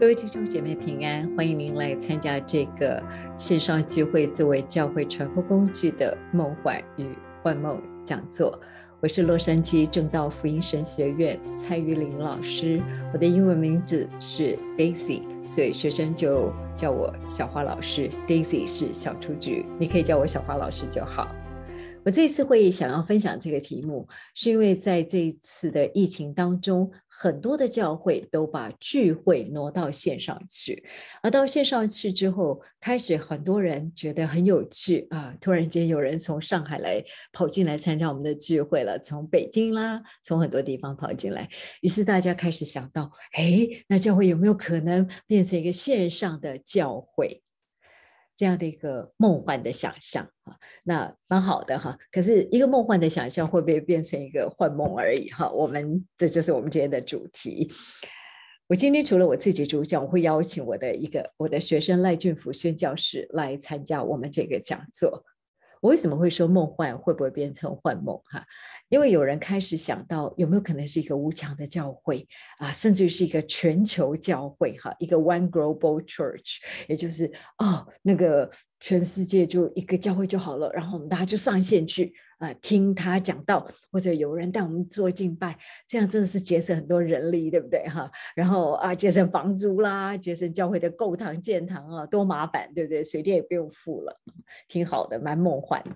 各位听众姐妹平安，欢迎您来参加这个线上聚会，作为教会传播工具的《梦幻与幻梦》讲座。我是洛杉矶正道福音神学院蔡玉玲老师，我的英文名字是 Daisy，所以学生就叫我小花老师。Daisy 是小雏菊，你可以叫我小花老师就好。我这次会议想要分享这个题目，是因为在这一次的疫情当中，很多的教会都把聚会挪到线上去。而到线上去之后，开始很多人觉得很有趣啊！突然间有人从上海来跑进来参加我们的聚会了，从北京啦，从很多地方跑进来，于是大家开始想到：哎，那教会有没有可能变成一个线上的教会？这样的一个梦幻的想象啊，那蛮好的哈。可是，一个梦幻的想象会不会变成一个幻梦而已哈？我们这就是我们今天的主题。我今天除了我自己主讲，我会邀请我的一个我的学生赖俊福宣教师来参加我们这个讲座。我为什么会说梦幻会不会变成幻梦哈？因为有人开始想到有没有可能是一个无墙的教会啊，甚至于是一个全球教会哈，一个 One Global Church，也就是哦，那个全世界就一个教会就好了，然后我们大家就上线去。啊，听他讲道，或者有人带我们做敬拜，这样真的是节省很多人力，对不对哈？然后啊，节省房租啦，节省教会的购堂建堂啊，多麻烦，对不对？水电也不用付了，挺好的，蛮梦幻的。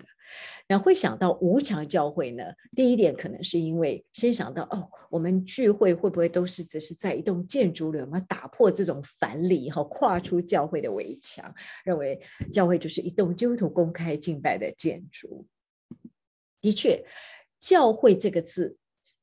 那会想到无墙教会呢？第一点可能是因为先想到哦，我们聚会会不会都是只是在一栋建筑里？我们打破这种樊篱，哈，跨出教会的围墙，认为教会就是一栋基督徒公开敬拜的建筑。的确，“教会”这个字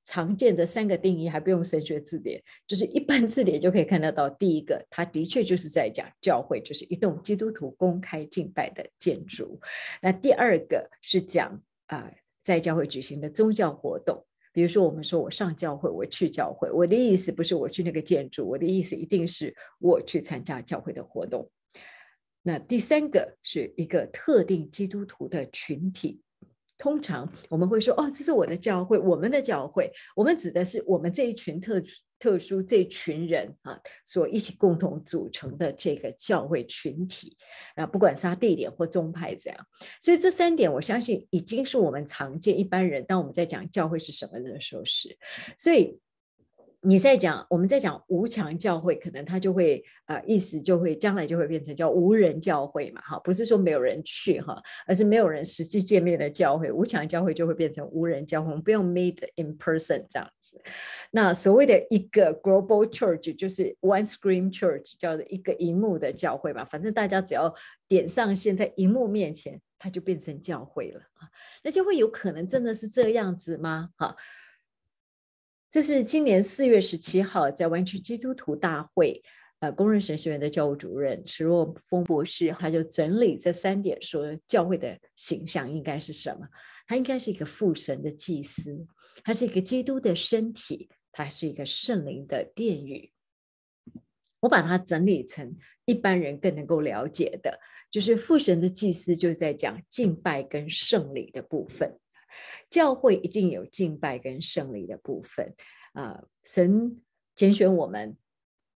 常见的三个定义还不用神学字典，就是一般字典就可以看得到。第一个，它的确就是在讲教会，就是一栋基督徒公开敬拜的建筑。那第二个是讲啊，在教会举行的宗教活动，比如说我们说我上教会，我去教会，我的意思不是我去那个建筑，我的意思一定是我去参加教会的活动。那第三个是一个特定基督徒的群体。通常我们会说，哦，这是我的教会，我们的教会，我们指的是我们这一群特特殊这一群人啊，所一起共同组成的这个教会群体啊，不管是他地点或宗派这样。所以这三点，我相信已经是我们常见一般人，当我们在讲教会是什么的时候是。所以。你在讲，我们在讲无墙教会，可能他就会呃，意思就会将来就会变成叫无人教会嘛，哈，不是说没有人去哈，而是没有人实际见面的教会，无墙教会就会变成无人教会，我们不用 meet in person 这样子。那所谓的一个 global church 就是 one screen church，叫做一个荧幕的教会嘛，反正大家只要点上线在荧幕面前，它就变成教会了啊，那就会有可能真的是这样子吗？哈。这是今年四月十七号在湾区基督徒大会，呃，公认神学院的教务主任池若峰博士，他就整理这三点，说教会的形象应该是什么？他应该是一个父神的祭司，他是一个基督的身体，他是一个圣灵的殿宇。我把它整理成一般人更能够了解的，就是父神的祭司，就在讲敬拜跟圣礼的部分。教会一定有敬拜跟胜利的部分啊，神拣选我们，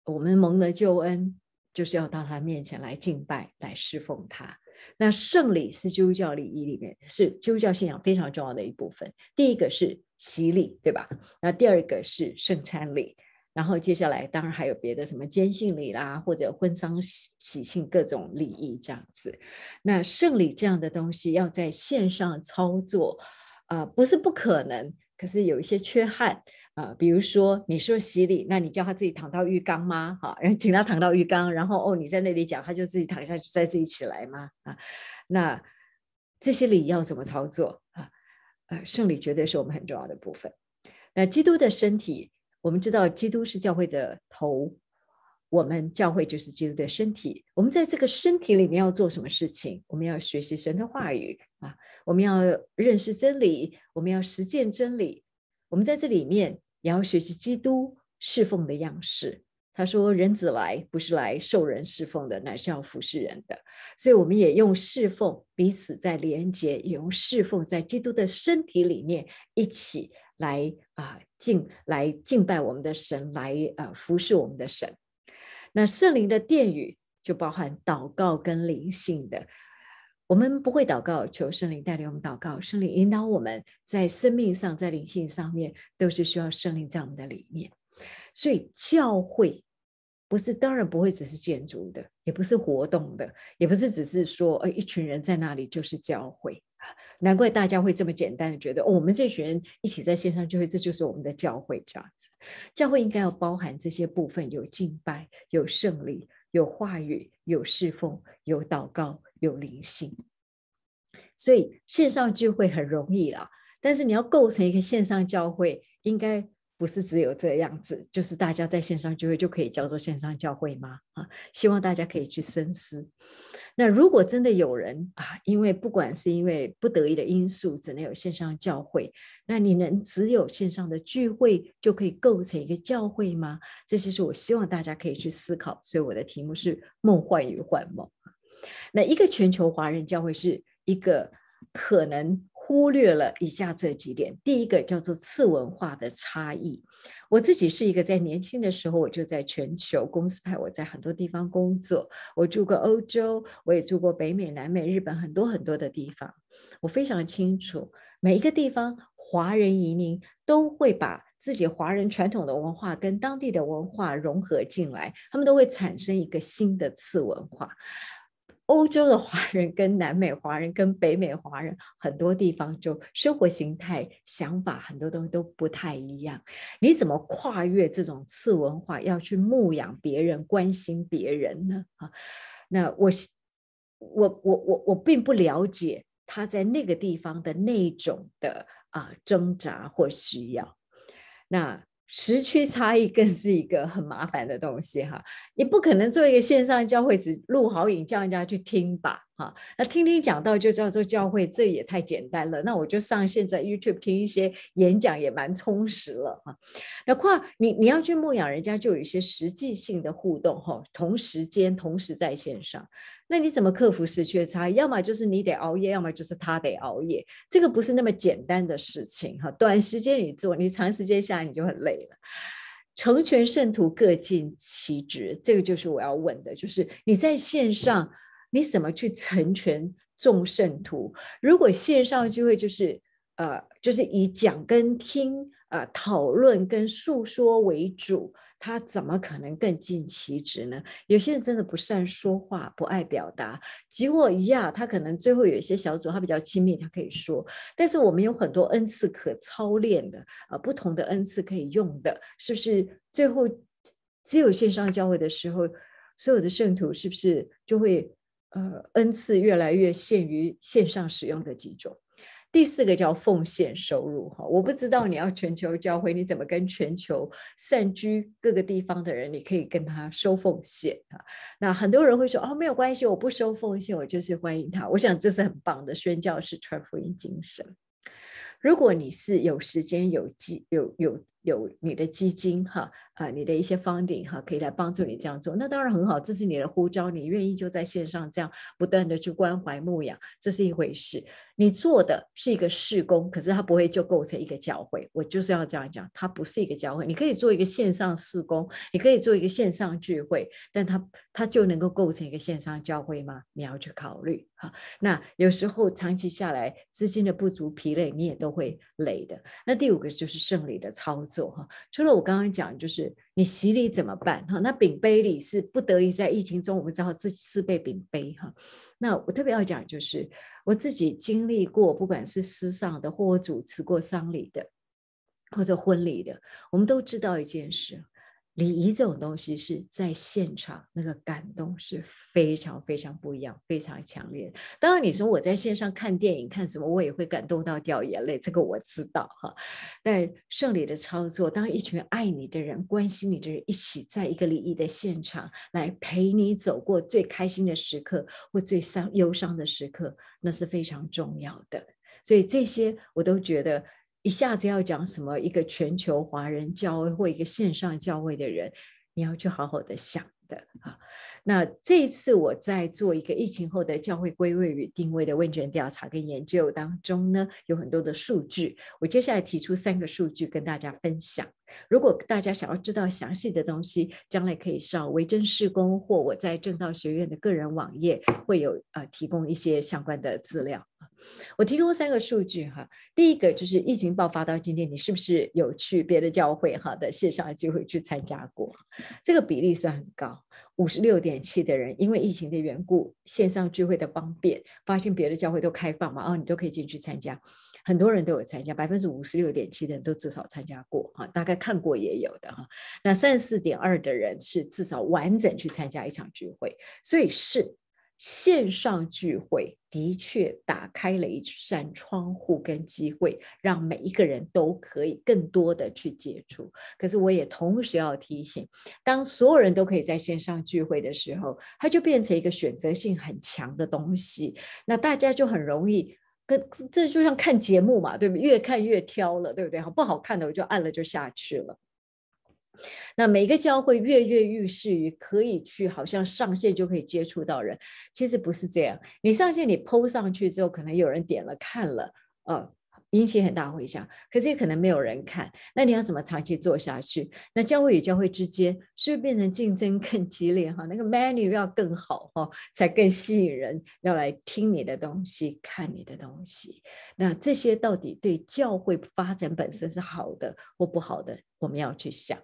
我们蒙了救恩，就是要到他面前来敬拜，来侍奉他。那圣礼是基督教礼仪里面，是基督教信仰非常重要的一部分。第一个是洗礼，对吧？那第二个是圣餐礼，然后接下来当然还有别的什么坚信礼啦，或者婚丧喜喜庆各种礼仪这样子。那圣礼这样的东西要在线上操作。啊，不是不可能，可是有一些缺憾啊，比如说你说洗礼，那你叫他自己躺到浴缸吗？哈，然 后请他躺到浴缸，然后哦，你在那里讲，他就自己躺下去，再自己起来吗？啊，那这些礼要怎么操作啊？呃，圣礼绝对是我们很重要的部分。那基督的身体，我们知道基督是教会的头。我们教会就是基督的身体。我们在这个身体里面要做什么事情？我们要学习神的话语啊！我们要认识真理，我们要实践真理。我们在这里面也要学习基督侍奉的样式。他说：“人子来不是来受人侍奉的，乃是要服侍人的。”所以，我们也用侍奉彼此在连结，也用侍奉在基督的身体里面一起来啊敬来敬拜我们的神，来呃服侍我们的神。那圣灵的殿宇就包含祷告跟灵性的，我们不会祷告，求圣灵带领我们祷告，圣灵引导我们，在生命上，在灵性上面，都是需要圣灵在我们的里面。所以教会不是，当然不会只是建筑的，也不是活动的，也不是只是说，呃，一群人在那里就是教会。难怪大家会这么简单的觉得，我们这群人一起在线上聚会，这就是我们的教会这样子。教会应该要包含这些部分：有敬拜，有圣礼，有话语，有侍奉，有祷告，有灵性。所以线上聚会很容易啦，但是你要构成一个线上教会，应该。不是只有这样子，就是大家在线上聚会就可以叫做线上教会吗？啊，希望大家可以去深思。那如果真的有人啊，因为不管是因为不得已的因素，只能有线上教会，那你能只有线上的聚会就可以构成一个教会吗？这些是我希望大家可以去思考。所以我的题目是“梦幻与幻梦”。那一个全球华人教会是一个。可能忽略了以下这几点。第一个叫做次文化的差异。我自己是一个在年轻的时候，我就在全球公司派我在很多地方工作。我住过欧洲，我也住过北美、南美、日本，很多很多的地方。我非常清楚，每一个地方华人移民都会把自己华人传统的文化跟当地的文化融合进来，他们都会产生一个新的次文化。欧洲的华人跟南美华人跟北美华人很多地方就生活形态、想法很多东西都不太一样。你怎么跨越这种次文化，要去牧养别人、关心别人呢？啊，那我、我、我、我、我并不了解他在那个地方的那种的啊挣扎或需要。那。时区差异更是一个很麻烦的东西，哈！你不可能做一个线上教会只录好影叫人家去听吧。好，那听听讲到就叫做教会，这也太简单了。那我就上线在 YouTube 听一些演讲，也蛮充实了哈。那况你你要去牧养人家，就有一些实际性的互动哈，同时间、同时在线上，那你怎么克服时区的差异？要么就是你得熬夜，要么就是他得熬夜，这个不是那么简单的事情哈。短时间你做，你长时间下来你就很累了。成全圣徒各尽其职，这个就是我要问的，就是你在线上。你怎么去成全众圣徒？如果线上的聚会就是呃，就是以讲跟听、呃讨论跟诉说为主，他怎么可能更尽其职呢？有些人真的不善说话，不爱表达。吉沃亚他可能最后有一些小组，他比较亲密，他可以说。但是我们有很多恩赐可操练的，啊，不同的恩赐可以用的，是不是？最后只有线上教会的时候，所有的圣徒是不是就会？呃恩赐越来越限于线上使用的几种。第四个叫奉献收入，哈，我不知道你要全球教会，你怎么跟全球散居各个地方的人，你可以跟他收奉献啊。那很多人会说，哦，没有关系，我不收奉献，我就是欢迎他。我想这是很棒的宣教士传福音精神。如果你是有时间有基有有有你的基金哈啊你的一些 funding 哈可以来帮助你这样做，那当然很好，这是你的呼召，你愿意就在线上这样不断的去关怀牧养，这是一回事。你做的是一个事工，可是它不会就构成一个教会。我就是要这样讲，它不是一个教会。你可以做一个线上事工，你可以做一个线上聚会，但它它就能够构成一个线上教会吗？你要去考虑。好，那有时候长期下来资金的不足、疲累，你也都会累的。那第五个就是胜利的操作哈，除了我刚刚讲，就是你洗礼怎么办哈？那饼杯里是不得已在疫情中，我们只好自己自备饼杯哈。那我特别要讲就是我自己经历过，不管是私上的或我主持过丧礼的或者婚礼的，我们都知道一件事。礼仪这种东西是在现场，那个感动是非常非常不一样，非常强烈当然，你说我在线上看电影看什么，我也会感动到掉眼泪，这个我知道哈。但圣礼的操作，当一群爱你的人、关心你的人一起在一个礼仪的现场来陪你走过最开心的时刻或最伤忧伤的时刻，那是非常重要的。所以这些我都觉得。一下子要讲什么？一个全球华人教会或一个线上教会的人，你要去好好的想的啊。那这次我在做一个疫情后的教会归位与定位的问卷调查跟研究当中呢，有很多的数据。我接下来提出三个数据跟大家分享。如果大家想要知道详细的东西，将来可以上维珍事工或我在正道学院的个人网页会有呃提供一些相关的资料。我提供三个数据哈，第一个就是疫情爆发到今天，你是不是有去别的教会哈的线上聚会去参加过？这个比例算很高，五十六点七的人因为疫情的缘故，线上聚会的方便，发现别的教会都开放嘛，哦，你都可以进去参加，很多人都有参加，百分之五十六点七的人都至少参加过哈，大概看过也有的哈。那三十四点二的人是至少完整去参加一场聚会，所以是。线上聚会的确打开了一扇窗户跟机会，让每一个人都可以更多的去接触。可是我也同时要提醒，当所有人都可以在线上聚会的时候，它就变成一个选择性很强的东西。那大家就很容易跟这就像看节目嘛，对不对？越看越挑了，对不对？好不好看的我就按了就下去了。那每个教会跃跃欲试于可以去，好像上线就可以接触到人，其实不是这样。你上线，你 PO 上去之后，可能有人点了看了，啊。引起很大回响，可是也可能没有人看，那你要怎么长期做下去？那教会与教会之间，是不是变成竞争更激烈？哈，那个 m e n u 要更好哈，才更吸引人要来听你的东西、看你的东西。那这些到底对教会发展本身是好的或不好的？我们要去想。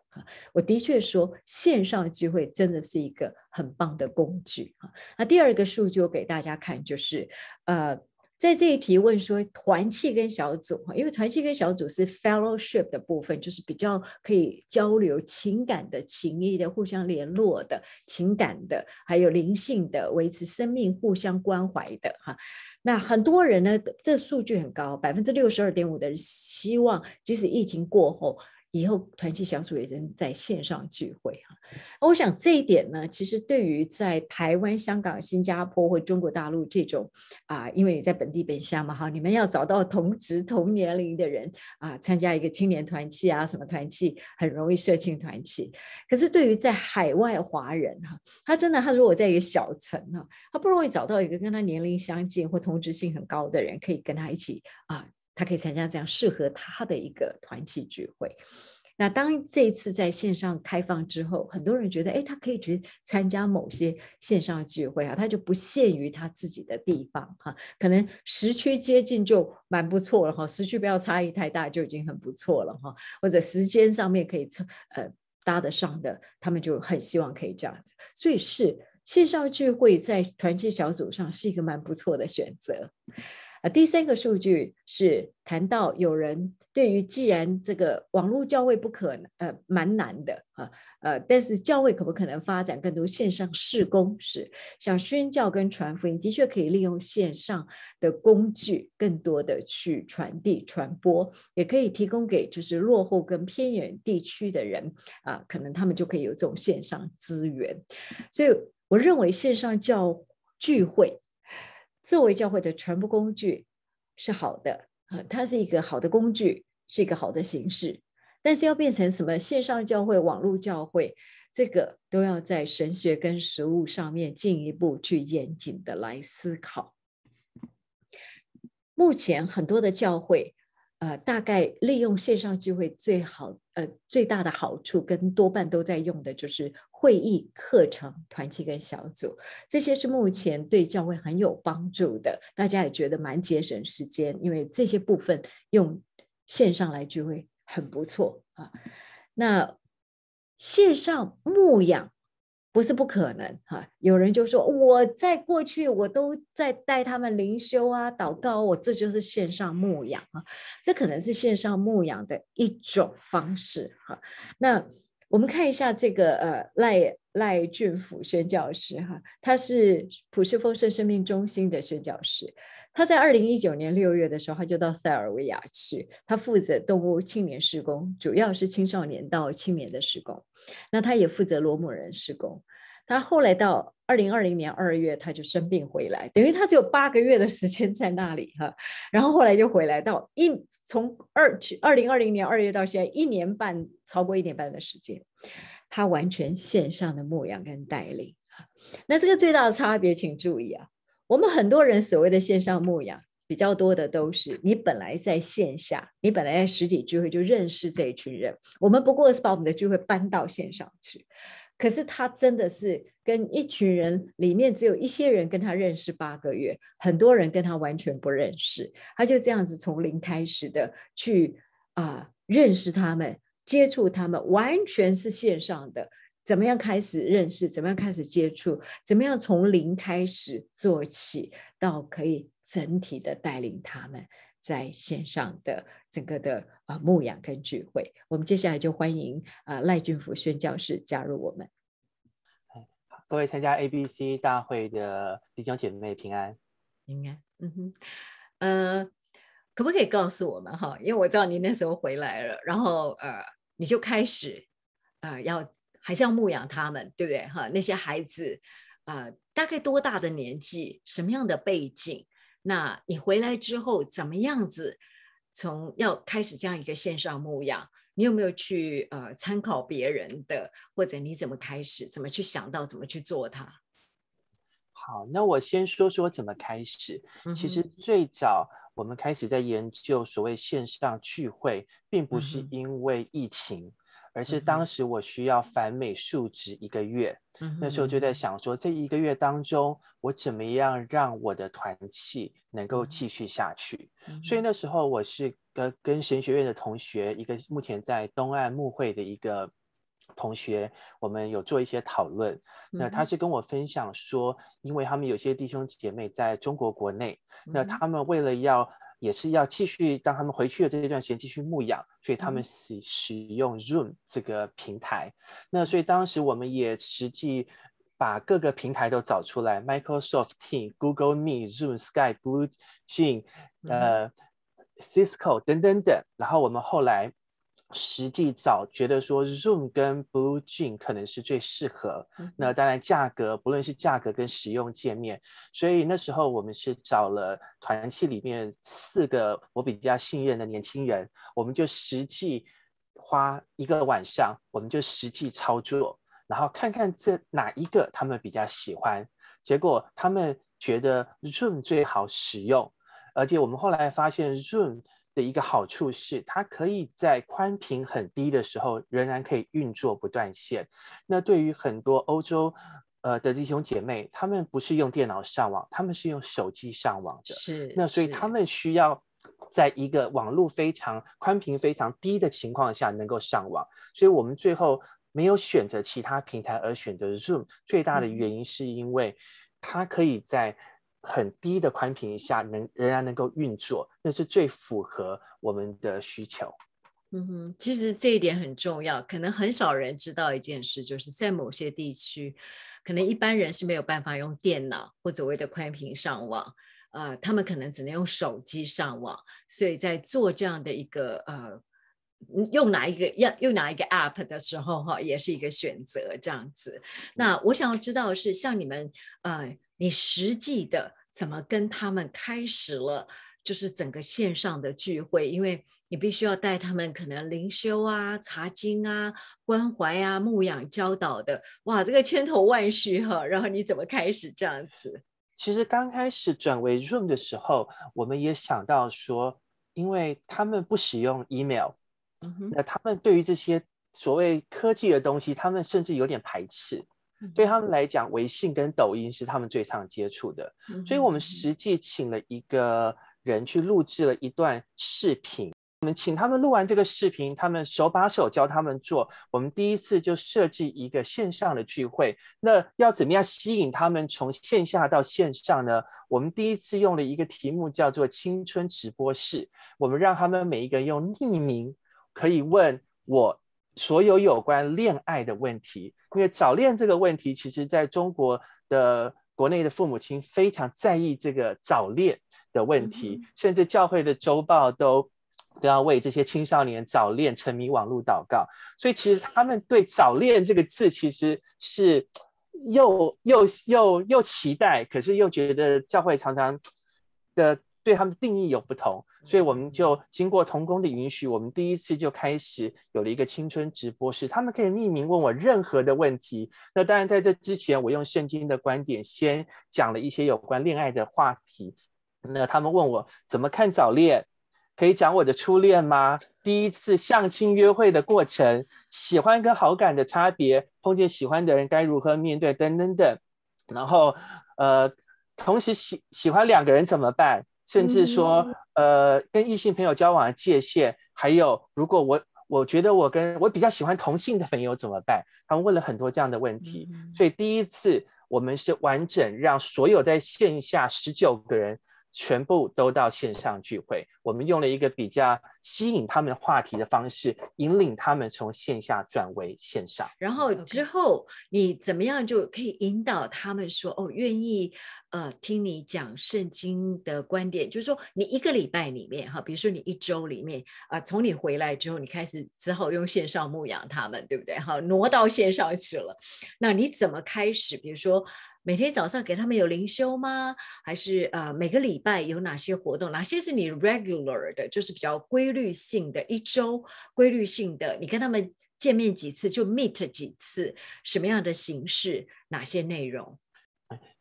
我的确说，线上聚会真的是一个很棒的工具。哈，那第二个数据给大家看就是，呃。在这一题问说团契跟小组哈，因为团契跟小组是 fellowship 的部分，就是比较可以交流情感的情谊的，互相联络的情感的，还有灵性的，维持生命互相关怀的哈。那很多人呢，这数据很高，百分之六十二点五的人希望，即使疫情过后。以后团契小组也能在线上聚会哈，我想这一点呢，其实对于在台湾、香港、新加坡或中国大陆这种啊，因为你在本地本乡嘛哈，你们要找到同职同年龄的人啊，参加一个青年团契啊，什么团契很容易社庆团契。可是对于在海外华人哈，他真的他如果在一个小城哈，他不容易找到一个跟他年龄相近或同职性很高的人，可以跟他一起啊。他可以参加这样适合他的一个团体聚会。那当这一次在线上开放之后，很多人觉得，哎，他可以去参加某些线上聚会啊，他就不限于他自己的地方哈。可能时区接近就蛮不错了哈，时区不要差异太大就已经很不错了哈，或者时间上面可以呃搭得上的，他们就很希望可以这样子。所以是线上聚会在团契小组上是一个蛮不错的选择。啊，第三个数据是谈到有人对于既然这个网络教会不可，呃，蛮难的啊，呃，但是教会可不可能发展更多线上侍工？是像宣教跟传福音，的确可以利用线上的工具，更多的去传递传播，也可以提供给就是落后跟偏远地区的人啊，可能他们就可以有这种线上资源。所以，我认为线上教聚会。作为教会的传播工具是好的啊，它是一个好的工具，是一个好的形式。但是要变成什么线上教会、网络教会，这个都要在神学跟实物上面进一步去严谨的来思考。目前很多的教会，呃，大概利用线上聚会最好，呃，最大的好处跟多半都在用的就是。会议、课程、团契跟小组，这些是目前对教会很有帮助的。大家也觉得蛮节省时间，因为这些部分用线上来聚会很不错啊。那线上牧养不是不可能哈。有人就说我在过去我都在带他们灵修啊、祷告，我这就是线上牧养啊。这可能是线上牧养的一种方式哈。那。我们看一下这个呃赖赖俊甫宣教师哈，他是普世丰盛生命中心的宣教师。他在二零一九年六月的时候，他就到塞尔维亚去，他负责动物青年施工，主要是青少年到青年的施工。那他也负责罗姆人施工。他后来到。二零二零年二月，他就生病回来，等于他只有八个月的时间在那里哈。然后后来就回来到一从二二零二零年二月到现在一年半，超过一年半的时间，他完全线上的牧羊跟带领。那这个最大的差别，请注意啊，我们很多人所谓的线上牧羊。比较多的都是你本来在线下，你本来在实体聚会就认识这一群人，我们不过是把我们的聚会搬到线上去。可是他真的是跟一群人里面，只有一些人跟他认识八个月，很多人跟他完全不认识。他就这样子从零开始的去啊认识他们，接触他们，完全是线上的。怎么样开始认识？怎么样开始接触？怎么样从零开始做起，到可以整体的带领他们？在线上的整个的啊牧养跟聚会，我们接下来就欢迎啊赖俊福宣教师加入我们。各位参加 ABC 大会的弟兄姐妹平安，平安。嗯哼，呃，可不可以告诉我们哈？因为我知道你那时候回来了，然后呃你就开始啊要还是要牧养他们，对不对哈？那些孩子啊大概多大的年纪，什么样的背景？那你回来之后怎么样子？从要开始这样一个线上牧养，你有没有去呃参考别人的，或者你怎么开始，怎么去想到，怎么去做它？好，那我先说说怎么开始。其实最早我们开始在研究所谓线上聚会，并不是因为疫情。而是当时我需要反美述职一个月，那时候就在想说，这一个月当中我怎么样让我的团契能够继续下去。所以那时候我是跟跟神学院的同学，一个目前在东岸幕会的一个同学，我们有做一些讨论。那他是跟我分享说，因为他们有些弟兄姐妹在中国国内，那他们为了要。也是要继续，当他们回去的这一段时间继续牧养，所以他们使使用 Zoom 这个平台。那所以当时我们也实际把各个平台都找出来，Microsoft t e a m Google Meet、Zoom、Skype、b l u e e a n 呃、Cisco 等等等。然后我们后来。实际找觉得说 Zoom 跟 BlueJeans 可能是最适合。那当然价格，不论是价格跟使用界面，所以那时候我们是找了团器里面四个我比较信任的年轻人，我们就实际花一个晚上，我们就实际操作，然后看看这哪一个他们比较喜欢。结果他们觉得 Zoom 最好使用，而且我们后来发现 Zoom。的一个好处是，它可以在宽频很低的时候仍然可以运作不断线。那对于很多欧洲呃的弟兄姐妹，他们不是用电脑上网，他们是用手机上网的。是。那所以他们需要在一个网络非常宽频非常低的情况下能够上网。所以我们最后没有选择其他平台而选择 Zoom，最大的原因是因为它可以在。很低的宽屏下能仍然能够运作，那是最符合我们的需求。嗯哼，其实这一点很重要，可能很少人知道一件事，就是在某些地区，可能一般人是没有办法用电脑或所谓的宽屏上网，呃，他们可能只能用手机上网，所以在做这样的一个呃，用哪一个要用哪一个 app 的时候，哈，也是一个选择。这样子，那我想要知道是像你们呃。你实际的怎么跟他们开始了？就是整个线上的聚会，因为你必须要带他们可能灵修啊、查经啊、关怀啊、牧养教导的。哇，这个千头万绪哈！然后你怎么开始这样子？其实刚开始转为 Zoom 的时候，我们也想到说，因为他们不使用 Email，那他们对于这些所谓科技的东西，他们甚至有点排斥。对他们来讲，微信跟抖音是他们最常接触的，所以我们实际请了一个人去录制了一段视频。我们请他们录完这个视频，他们手把手教他们做。我们第一次就设计一个线上的聚会，那要怎么样吸引他们从线下到线上呢？我们第一次用了一个题目叫做“青春直播室”，我们让他们每一个人用匿名，可以问我。所有有关恋爱的问题，因为早恋这个问题，其实在中国的国内的父母亲非常在意这个早恋的问题，甚至教会的周报都都要为这些青少年早恋沉迷网络祷告，所以其实他们对早恋这个字其实是又又又又期待，可是又觉得教会常常的。对他们的定义有不同，所以我们就经过童工的允许，我们第一次就开始有了一个青春直播室，他们可以匿名问我任何的问题。那当然，在这之前，我用圣经的观点先讲了一些有关恋爱的话题。那他们问我怎么看早恋，可以讲我的初恋吗？第一次相亲约会的过程，喜欢跟好感的差别，碰见喜欢的人该如何面对等等等。然后，呃，同时喜喜欢两个人怎么办？甚至说，呃，跟异性朋友交往的界限，还有如果我我觉得我跟我比较喜欢同性的朋友怎么办？他们问了很多这样的问题，所以第一次我们是完整让所有在线下十九个人全部都到线上聚会。我们用了一个比较吸引他们话题的方式，引领他们从线下转为线上。然后之后你怎么样就可以引导他们说，哦，愿意呃听你讲圣经的观点？就是说你一个礼拜里面哈，比如说你一周里面啊，从你回来之后，你开始只好用线上牧养他们，对不对？哈，挪到线上去了。那你怎么开始？比如说每天早上给他们有灵修吗？还是呃每个礼拜有哪些活动？哪些是你 regul a r 的就是比较规律性的一周，规律性的，你跟他们见面几次就 meet 几次，什么样的形式，哪些内容？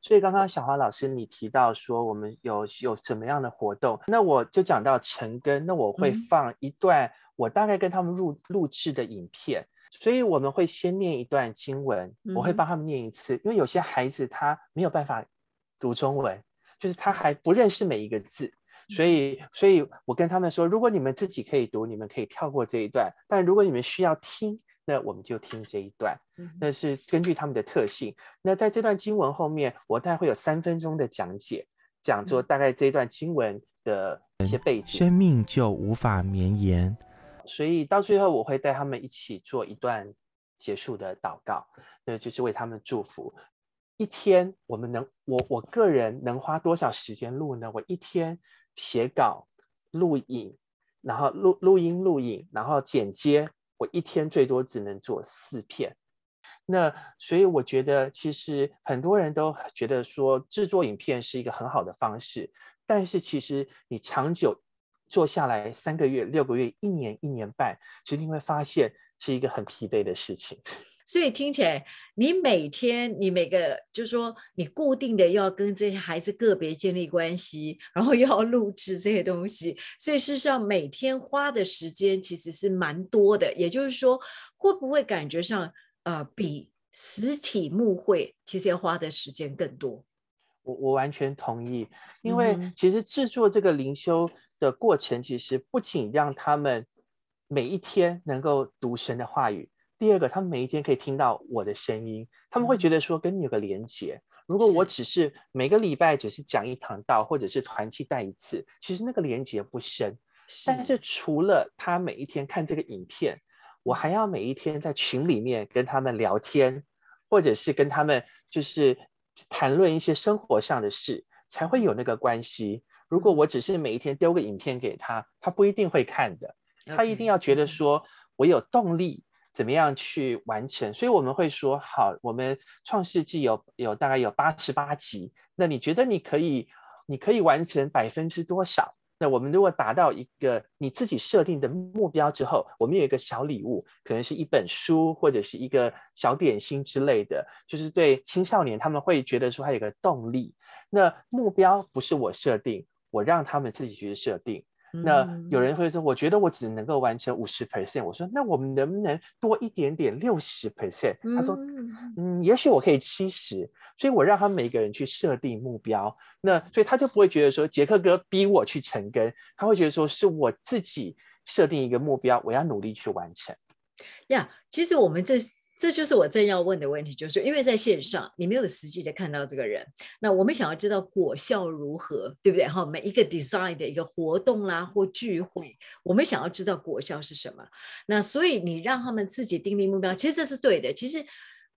所以刚刚小花老师你提到说我们有有什么样的活动，那我就讲到陈根，那我会放一段我大概跟他们录录制的影片，所以我们会先念一段经文，我会帮他们念一次，因为有些孩子他没有办法读中文，就是他还不认识每一个字。所以，所以我跟他们说，如果你们自己可以读，你们可以跳过这一段；但如果你们需要听，那我们就听这一段。那是根据他们的特性。那在这段经文后面，我大概会有三分钟的讲解，讲座，大概这一段经文的一些背景。生命就无法绵延。所以到最后，我会带他们一起做一段结束的祷告，那就是为他们祝福。一天，我们能我我个人能花多少时间录呢？我一天。写稿、录影，然后录录音、录影，然后剪接。我一天最多只能做四片。那所以我觉得，其实很多人都觉得说制作影片是一个很好的方式，但是其实你长久做下来，三个月、六个月、一年、一年半，其实你会发现。是一个很疲惫的事情，所以听起来你每天你每个就是说你固定的要跟这些孩子个别建立关系，然后要录制这些东西，所以事实上每天花的时间其实是蛮多的。也就是说，会不会感觉上呃比实体幕会其实要花的时间更多？我我完全同意，因为其实制作这个灵修的过程，其实不仅让他们。每一天能够读神的话语。第二个，他们每一天可以听到我的声音，他们会觉得说跟你有个连结。如果我只是每个礼拜只是讲一堂道，或者是团契带一次，其实那个连结不深。但是除了他每一天看这个影片，我还要每一天在群里面跟他们聊天，或者是跟他们就是谈论一些生活上的事，才会有那个关系。如果我只是每一天丢个影片给他，他不一定会看的。他一定要觉得说，我有动力，怎么样去完成？所以我们会说，好，我们《创世纪》有有大概有八十八集，那你觉得你可以，你可以完成百分之多少？那我们如果达到一个你自己设定的目标之后，我们有一个小礼物，可能是一本书或者是一个小点心之类的，就是对青少年他们会觉得说他有个动力。那目标不是我设定，我让他们自己去设定。那有人会说，我觉得我只能够完成五十 percent。我说，那我们能不能多一点点六十 percent？他说，嗯，也许我可以七十。所以我让他们每个人去设定目标，那所以他就不会觉得说杰克哥逼我去成根，他会觉得说是我自己设定一个目标，我要努力去完成。呀，其实我们这。这就是我正要问的问题，就是因为在线上，你没有实际的看到这个人，那我们想要知道果效如何，对不对？哈，每一个 design 的一个活动啦或聚会，我们想要知道果效是什么。那所以你让他们自己定立目标，其实这是对的。其实。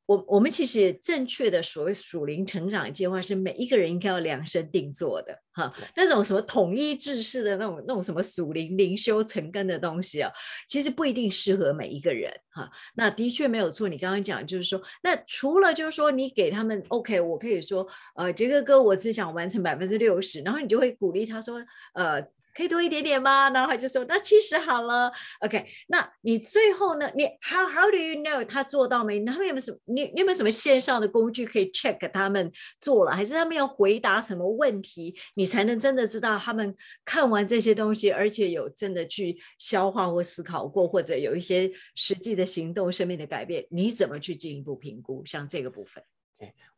我我们其实正确的所谓属灵成长计划是每一个人应该要量身定做的哈，那种什么统一制式的那种那种什么属灵灵修成根的东西啊，其实不一定适合每一个人哈。那的确没有错，你刚刚讲就是说，那除了就是说你给他们 OK，我可以说呃杰哥哥，我只想完成百分之六十，然后你就会鼓励他说呃。可以多一点点吗？然后他就说：“那七十好了，OK。”那你最后呢？你 How how do you know 他做到没？他们有没有什么？你你有没有什么线上的工具可以 check 他们做了？还是他们要回答什么问题，你才能真的知道他们看完这些东西，而且有真的去消化或思考过，或者有一些实际的行动、生命的改变？你怎么去进一步评估？像这个部分，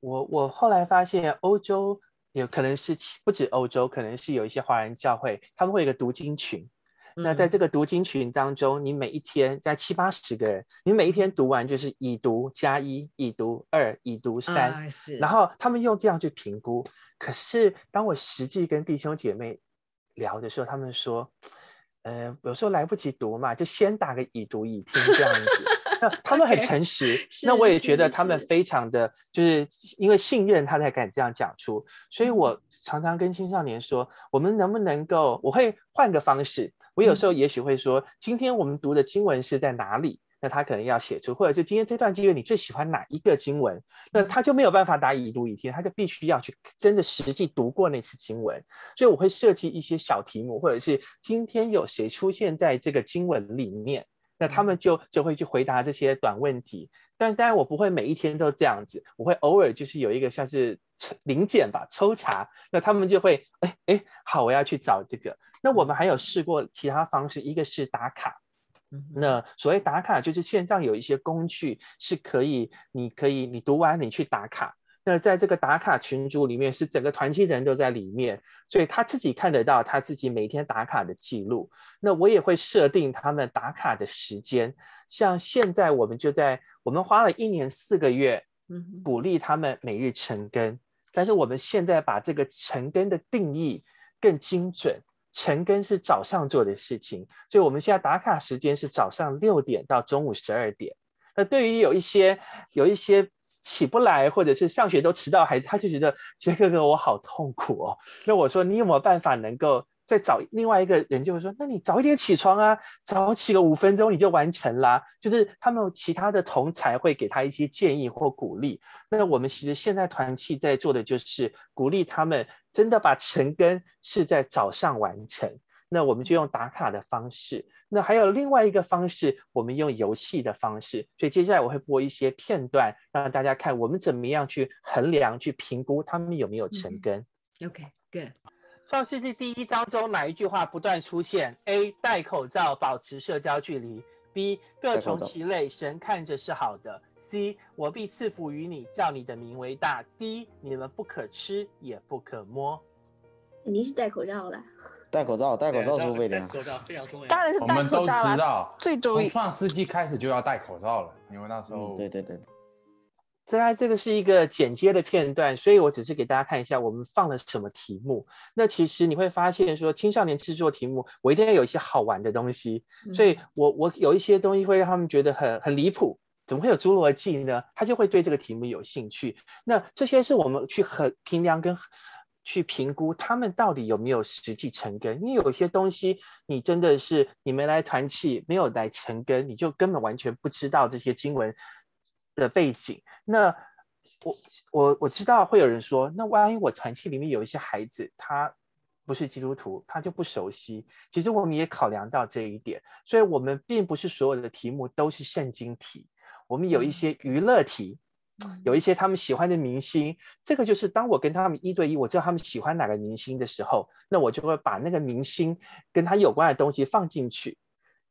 我我后来发现欧洲。有可能是不止欧洲，可能是有一些华人教会，他们会有一个读经群。那在这个读经群当中，你每一天在七八十个人，你每一天读完就是已读加一，已读二，已读三，然后他们用这样去评估。可是当我实际跟弟兄姐妹聊的时候，他们说，呃，有时候来不及读嘛，就先打个已读已听这样子。那 他们很诚实，那我也觉得他们非常的就是因为信任他才敢这样讲出，所以我常常跟青少年说，我们能不能够？我会换个方式，我有时候也许会说，今天我们读的经文是在哪里？那他可能要写出，或者是今天这段经文你最喜欢哪一个经文？那他就没有办法答一读一听，他就必须要去真的实际读过那次经文，所以我会设计一些小题目，或者是今天有谁出现在这个经文里面。那他们就就会去回答这些短问题，但当然我不会每一天都这样子，我会偶尔就是有一个像是零检吧抽查，那他们就会哎哎好，我要去找这个。那我们还有试过其他方式，一个是打卡，那所谓打卡就是线上有一些工具是可以，你可以你读完你去打卡。那在这个打卡群组里面，是整个团体人都在里面，所以他自己看得到他自己每天打卡的记录。那我也会设定他们打卡的时间，像现在我们就在我们花了一年四个月，鼓励他们每日晨更。但是我们现在把这个晨更的定义更精准，晨更是早上做的事情，所以我们现在打卡时间是早上六点到中午十二点。那对于有一些有一些。起不来，或者是上学都迟到，还他就觉得杰哥哥我好痛苦哦。那我说你有没有办法能够再找另外一个人？就会说，那你早一点起床啊，早起个五分钟你就完成啦。就是他们其他的同才会给他一些建议或鼓励。那我们其实现在团契在做的就是鼓励他们，真的把晨更是在早上完成。那我们就用打卡的方式。那还有另外一个方式，我们用游戏的方式。所以接下来我会播一些片段，让大家看我们怎么样去衡量、去评估他们有没有成根。OK，good。《创世纪》第一章中哪一句话不断出现？A. 戴口罩，保持社交距离。B. 各从其类，神看着是好的。C. 我必赐福于你，叫你的名为大。D. 你们不可吃，也不可摸。肯定是戴口罩了。戴口罩，戴口罩是非常重要。当然是戴口罩我们都知道，最从创世纪开始就要戴口罩了，因为那时候……对对对。现在这个是一个剪接的片段，所以我只是给大家看一下我们放了什么题目。那其实你会发现，说青少年制作题目，我一定要有一些好玩的东西，所以我我有一些东西会让他们觉得很很离谱。怎么会有侏罗纪呢？他就会对这个题目有兴趣。那这些是我们去很衡量跟。去评估他们到底有没有实际成根，因为有些东西你真的是你没来团契，没有来成根，你就根本完全不知道这些经文的背景。那我我我知道会有人说，那万一我团契里面有一些孩子，他不是基督徒，他就不熟悉。其实我们也考量到这一点，所以我们并不是所有的题目都是圣经题，我们有一些娱乐题。有一些他们喜欢的明星，这个就是当我跟他们一对一，我知道他们喜欢哪个明星的时候，那我就会把那个明星跟他有关的东西放进去，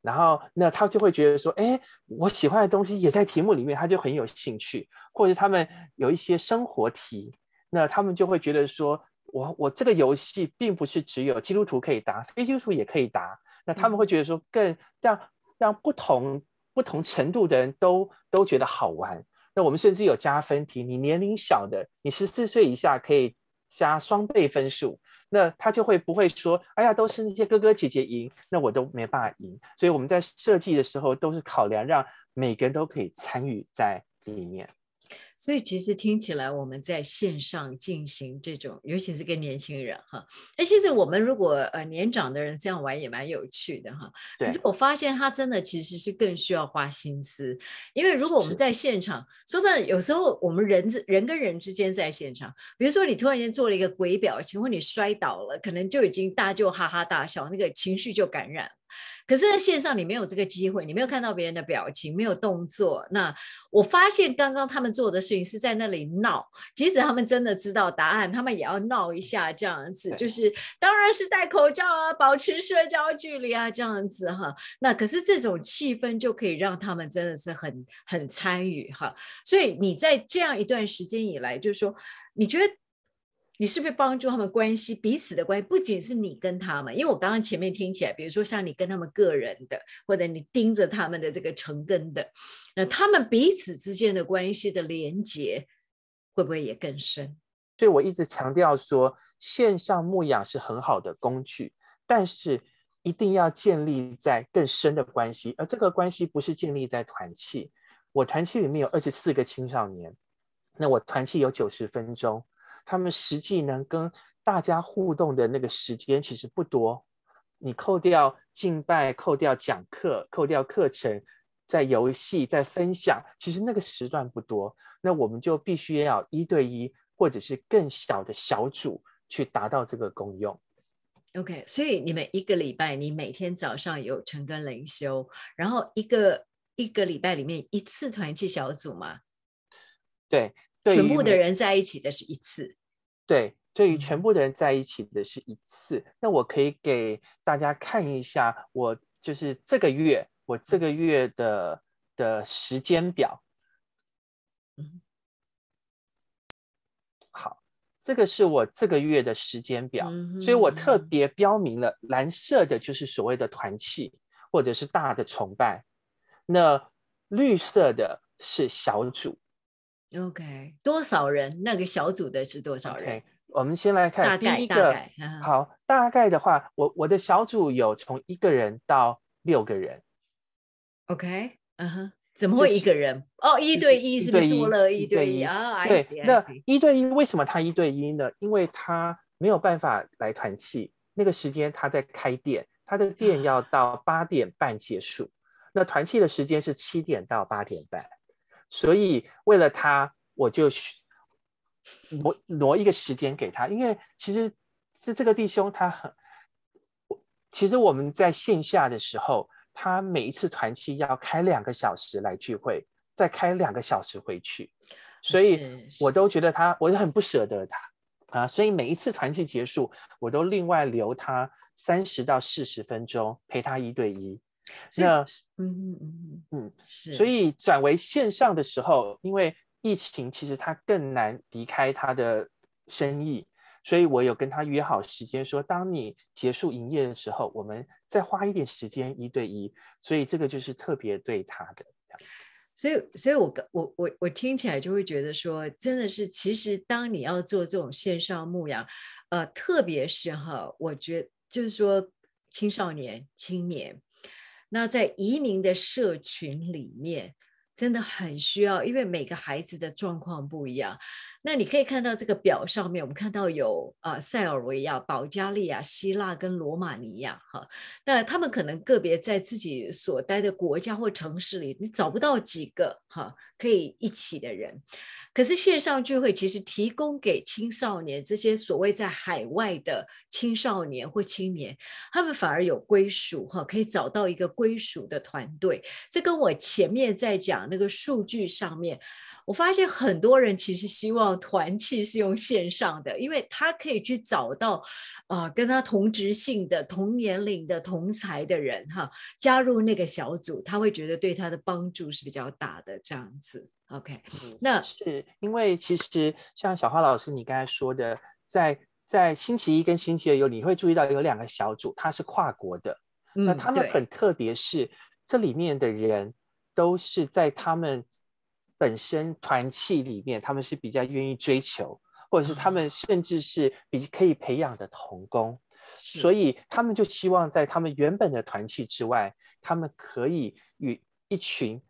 然后那他就会觉得说，哎，我喜欢的东西也在题目里面，他就很有兴趣。或者他们有一些生活题，那他们就会觉得说，我我这个游戏并不是只有基督徒可以答，非基督徒也可以答。那他们会觉得说，更让让不同不同程度的人都都觉得好玩。那我们甚至有加分题，你年龄小的，你十四岁以下可以加双倍分数。那他就会不会说，哎呀，都是那些哥哥姐姐赢，那我都没办法赢。所以我们在设计的时候都是考量让每个人都可以参与在里面。所以其实听起来，我们在线上进行这种，尤其是跟年轻人哈，哎，其实我们如果呃年长的人这样玩也蛮有趣的哈。可是我发现他真的其实是更需要花心思，因为如果我们在现场，说真的，有时候我们人人跟人之间在现场，比如说你突然间做了一个鬼表情，或你摔倒了，可能就已经大就哈哈大笑，那个情绪就感染。可是在线上，你没有这个机会，你没有看到别人的表情，没有动作。那我发现刚刚他们做的事情是在那里闹，即使他们真的知道答案，他们也要闹一下这样子，就是当然是戴口罩啊，保持社交距离啊这样子哈。那可是这种气氛就可以让他们真的是很很参与哈。所以你在这样一段时间以来，就是说，你觉得？你是不是帮助他们关系彼此的关系？不仅是你跟他们，因为我刚刚前面听起来，比如说像你跟他们个人的，或者你盯着他们的这个成根的，那他们彼此之间的关系的连接，会不会也更深？所以我一直强调说，线上牧养是很好的工具，但是一定要建立在更深的关系，而这个关系不是建立在团契。我团契里面有二十四个青少年，那我团契有九十分钟。他们实际能跟大家互动的那个时间其实不多，你扣掉敬拜，扣掉讲课，扣掉课程，在游戏，在分享，其实那个时段不多。那我们就必须要一对一，或者是更小的小组，去达到这个功用。OK，所以你们一个礼拜，你每天早上有晨跟灵修，然后一个一个礼拜里面一次团契小组吗？对。全部的人在一起的是一次，对，所以全部的人在一起的是一次。那我可以给大家看一下，我就是这个月，我这个月的的时间表。好，这个是我这个月的时间表，所以我特别标明了蓝色的，就是所谓的团契或者是大的崇拜，那绿色的是小组。OK，多少人？那个小组的是多少人？OK，我们先来看第一个。好，大概的话，我我的小组有从一个人到六个人。OK，嗯哼，怎么会一个人？哦，一对一是不是做了，一对一啊。对，那一对一为什么他一对一呢？因为他没有办法来团气。那个时间他在开店，他的店要到八点半结束。那团气的时间是七点到八点半。所以为了他，我就挪挪一个时间给他，因为其实是这个弟兄他很，其实我们在线下的时候，他每一次团契要开两个小时来聚会，再开两个小时回去，所以我都觉得他，我就很不舍得他啊，所以每一次团契结束，我都另外留他三十到四十分钟陪他一对一。那嗯嗯嗯嗯是，所以转为线上的时候，因为疫情，其实他更难离开他的生意，所以我有跟他约好时间，说当你结束营业的时候，我们再花一点时间一对一。所以这个就是特别对他的。所以，所以我我我我听起来就会觉得说，真的是，其实当你要做这种线上牧羊，呃，特别是哈，我觉就是说青少年、青年。那在移民的社群里面，真的很需要，因为每个孩子的状况不一样。那你可以看到这个表上面，我们看到有啊塞尔维亚、保加利亚、希腊跟罗马尼亚哈，那他们可能个别在自己所待的国家或城市里，你找不到几个哈可以一起的人。可是线上聚会其实提供给青少年这些所谓在海外的青少年或青年，他们反而有归属哈，可以找到一个归属的团队。这跟我前面在讲那个数据上面。我发现很多人其实希望团契是用线上的，因为他可以去找到，啊，跟他同职性的、同年龄的、同才的人哈，加入那个小组，他会觉得对他的帮助是比较大的这样子。OK，那是因为其实像小花老师你刚才说的，在在星期一跟星期二有你会注意到有两个小组，它是跨国的，那他们很特别，是这里面的人都是在他们。本身团契里面，他们是比较愿意追求，或者是他们甚至是比可以培养的同工，所以他们就希望在他们原本的团契之外，他们可以与一群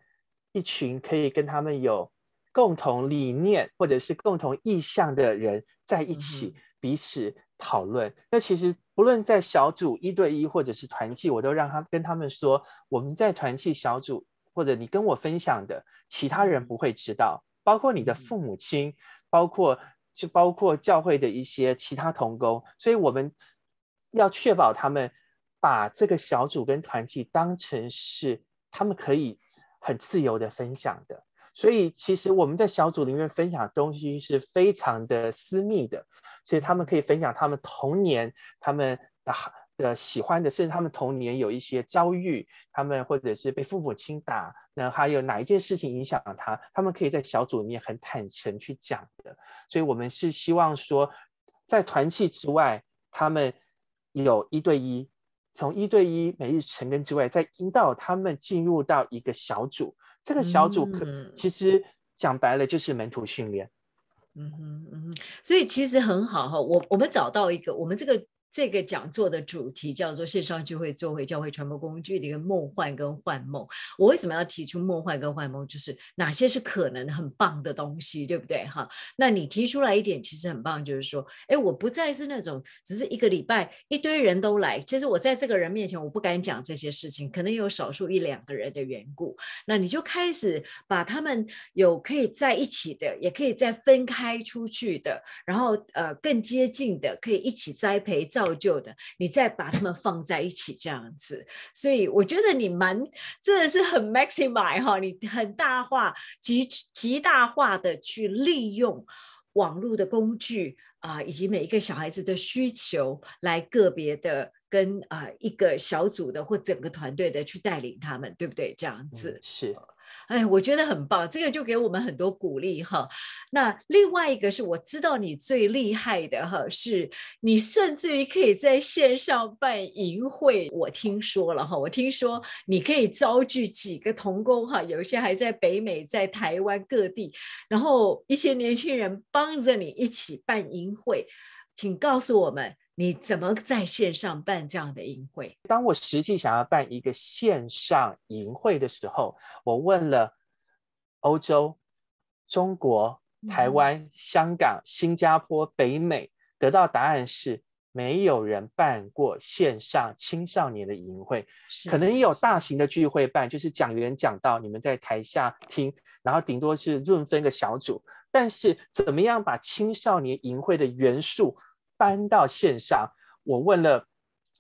一群可以跟他们有共同理念或者是共同意向的人在一起，彼此讨论。那其实不论在小组一对一或者是团契，我都让他跟他们说，我们在团契小组。或者你跟我分享的，其他人不会知道，包括你的父母亲，包括就包括教会的一些其他同工，所以我们要确保他们把这个小组跟团体当成是他们可以很自由的分享的。所以其实我们在小组里面分享的东西是非常的私密的，所以他们可以分享他们童年他们的孩。的喜欢的，甚至他们童年有一些遭遇，他们或者是被父母亲打，那还有哪一件事情影响他？他们可以在小组里面很坦诚去讲的。所以，我们是希望说，在团契之外，他们有一对一，从一对一每日晨根之外，再引导他们进入到一个小组。这个小组可其实讲白了就是门徒训练。嗯哼嗯哼，所以其实很好哈。我我们找到一个，我们这个。这个讲座的主题叫做“线上聚会作为教会传播工具的一个梦幻跟幻梦”。我为什么要提出梦幻跟幻梦？就是哪些是可能很棒的东西，对不对？哈，那你提出来一点，其实很棒，就是说，哎，我不再是那种只是一个礼拜一堆人都来，其实我在这个人面前我不敢讲这些事情，可能有少数一两个人的缘故。那你就开始把他们有可以在一起的，也可以再分开出去的，然后呃更接近的，可以一起栽培造。造就的，你再把他们放在一起这样子，所以我觉得你蛮真的是很 maximize 哈，你很大化极极大化的去利用网络的工具啊，以及每一个小孩子的需求，来个别的跟啊一个小组的或整个团队的去带领他们，对不对？这样子是。哎，我觉得很棒，这个就给我们很多鼓励哈。那另外一个是我知道你最厉害的哈，是你甚至于可以在线上办营会，我听说了哈。我听说你可以招聚几个童工哈，有一些还在北美，在台湾各地，然后一些年轻人帮着你一起办营会，请告诉我们。你怎么在线上办这样的淫会？当我实际想要办一个线上淫会的时候，我问了欧洲、中国、台湾、香港、新加坡、北美，得到答案是没有人办过线上青少年的淫会。可能也有大型的聚会办，就是讲员讲到你们在台下听，然后顶多是润分个小组，但是怎么样把青少年淫秽的元素？搬到线上，我问了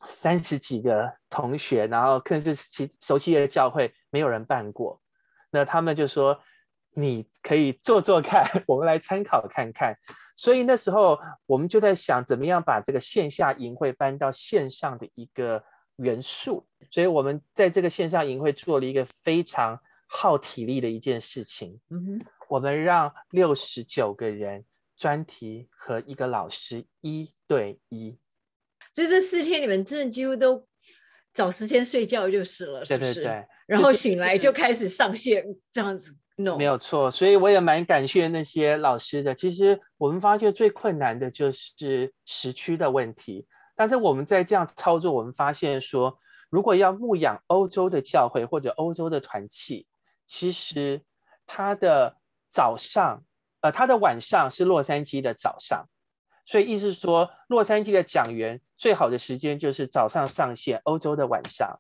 三十几个同学，然后更是其熟悉的教会，没有人办过。那他们就说：“你可以做做看，我们来参考看看。”所以那时候我们就在想，怎么样把这个线下营会搬到线上的一个元素。所以我们在这个线上营会做了一个非常耗体力的一件事情。嗯哼，我们让六十九个人。专题和一个老师一对一，所以这四天你们真的几乎都找时间睡觉就是了，是不是？然后醒来就开始上线，这样子弄。没有错，所以我也蛮感谢那些老师的。其实我们发现最困难的就是时区的问题，但是我们在这样操作，我们发现说，如果要牧养欧洲的教会或者欧洲的团契，其实他的早上。呃，他的晚上是洛杉矶的早上，所以意思说，洛杉矶的讲员最好的时间就是早上上线欧洲的晚上。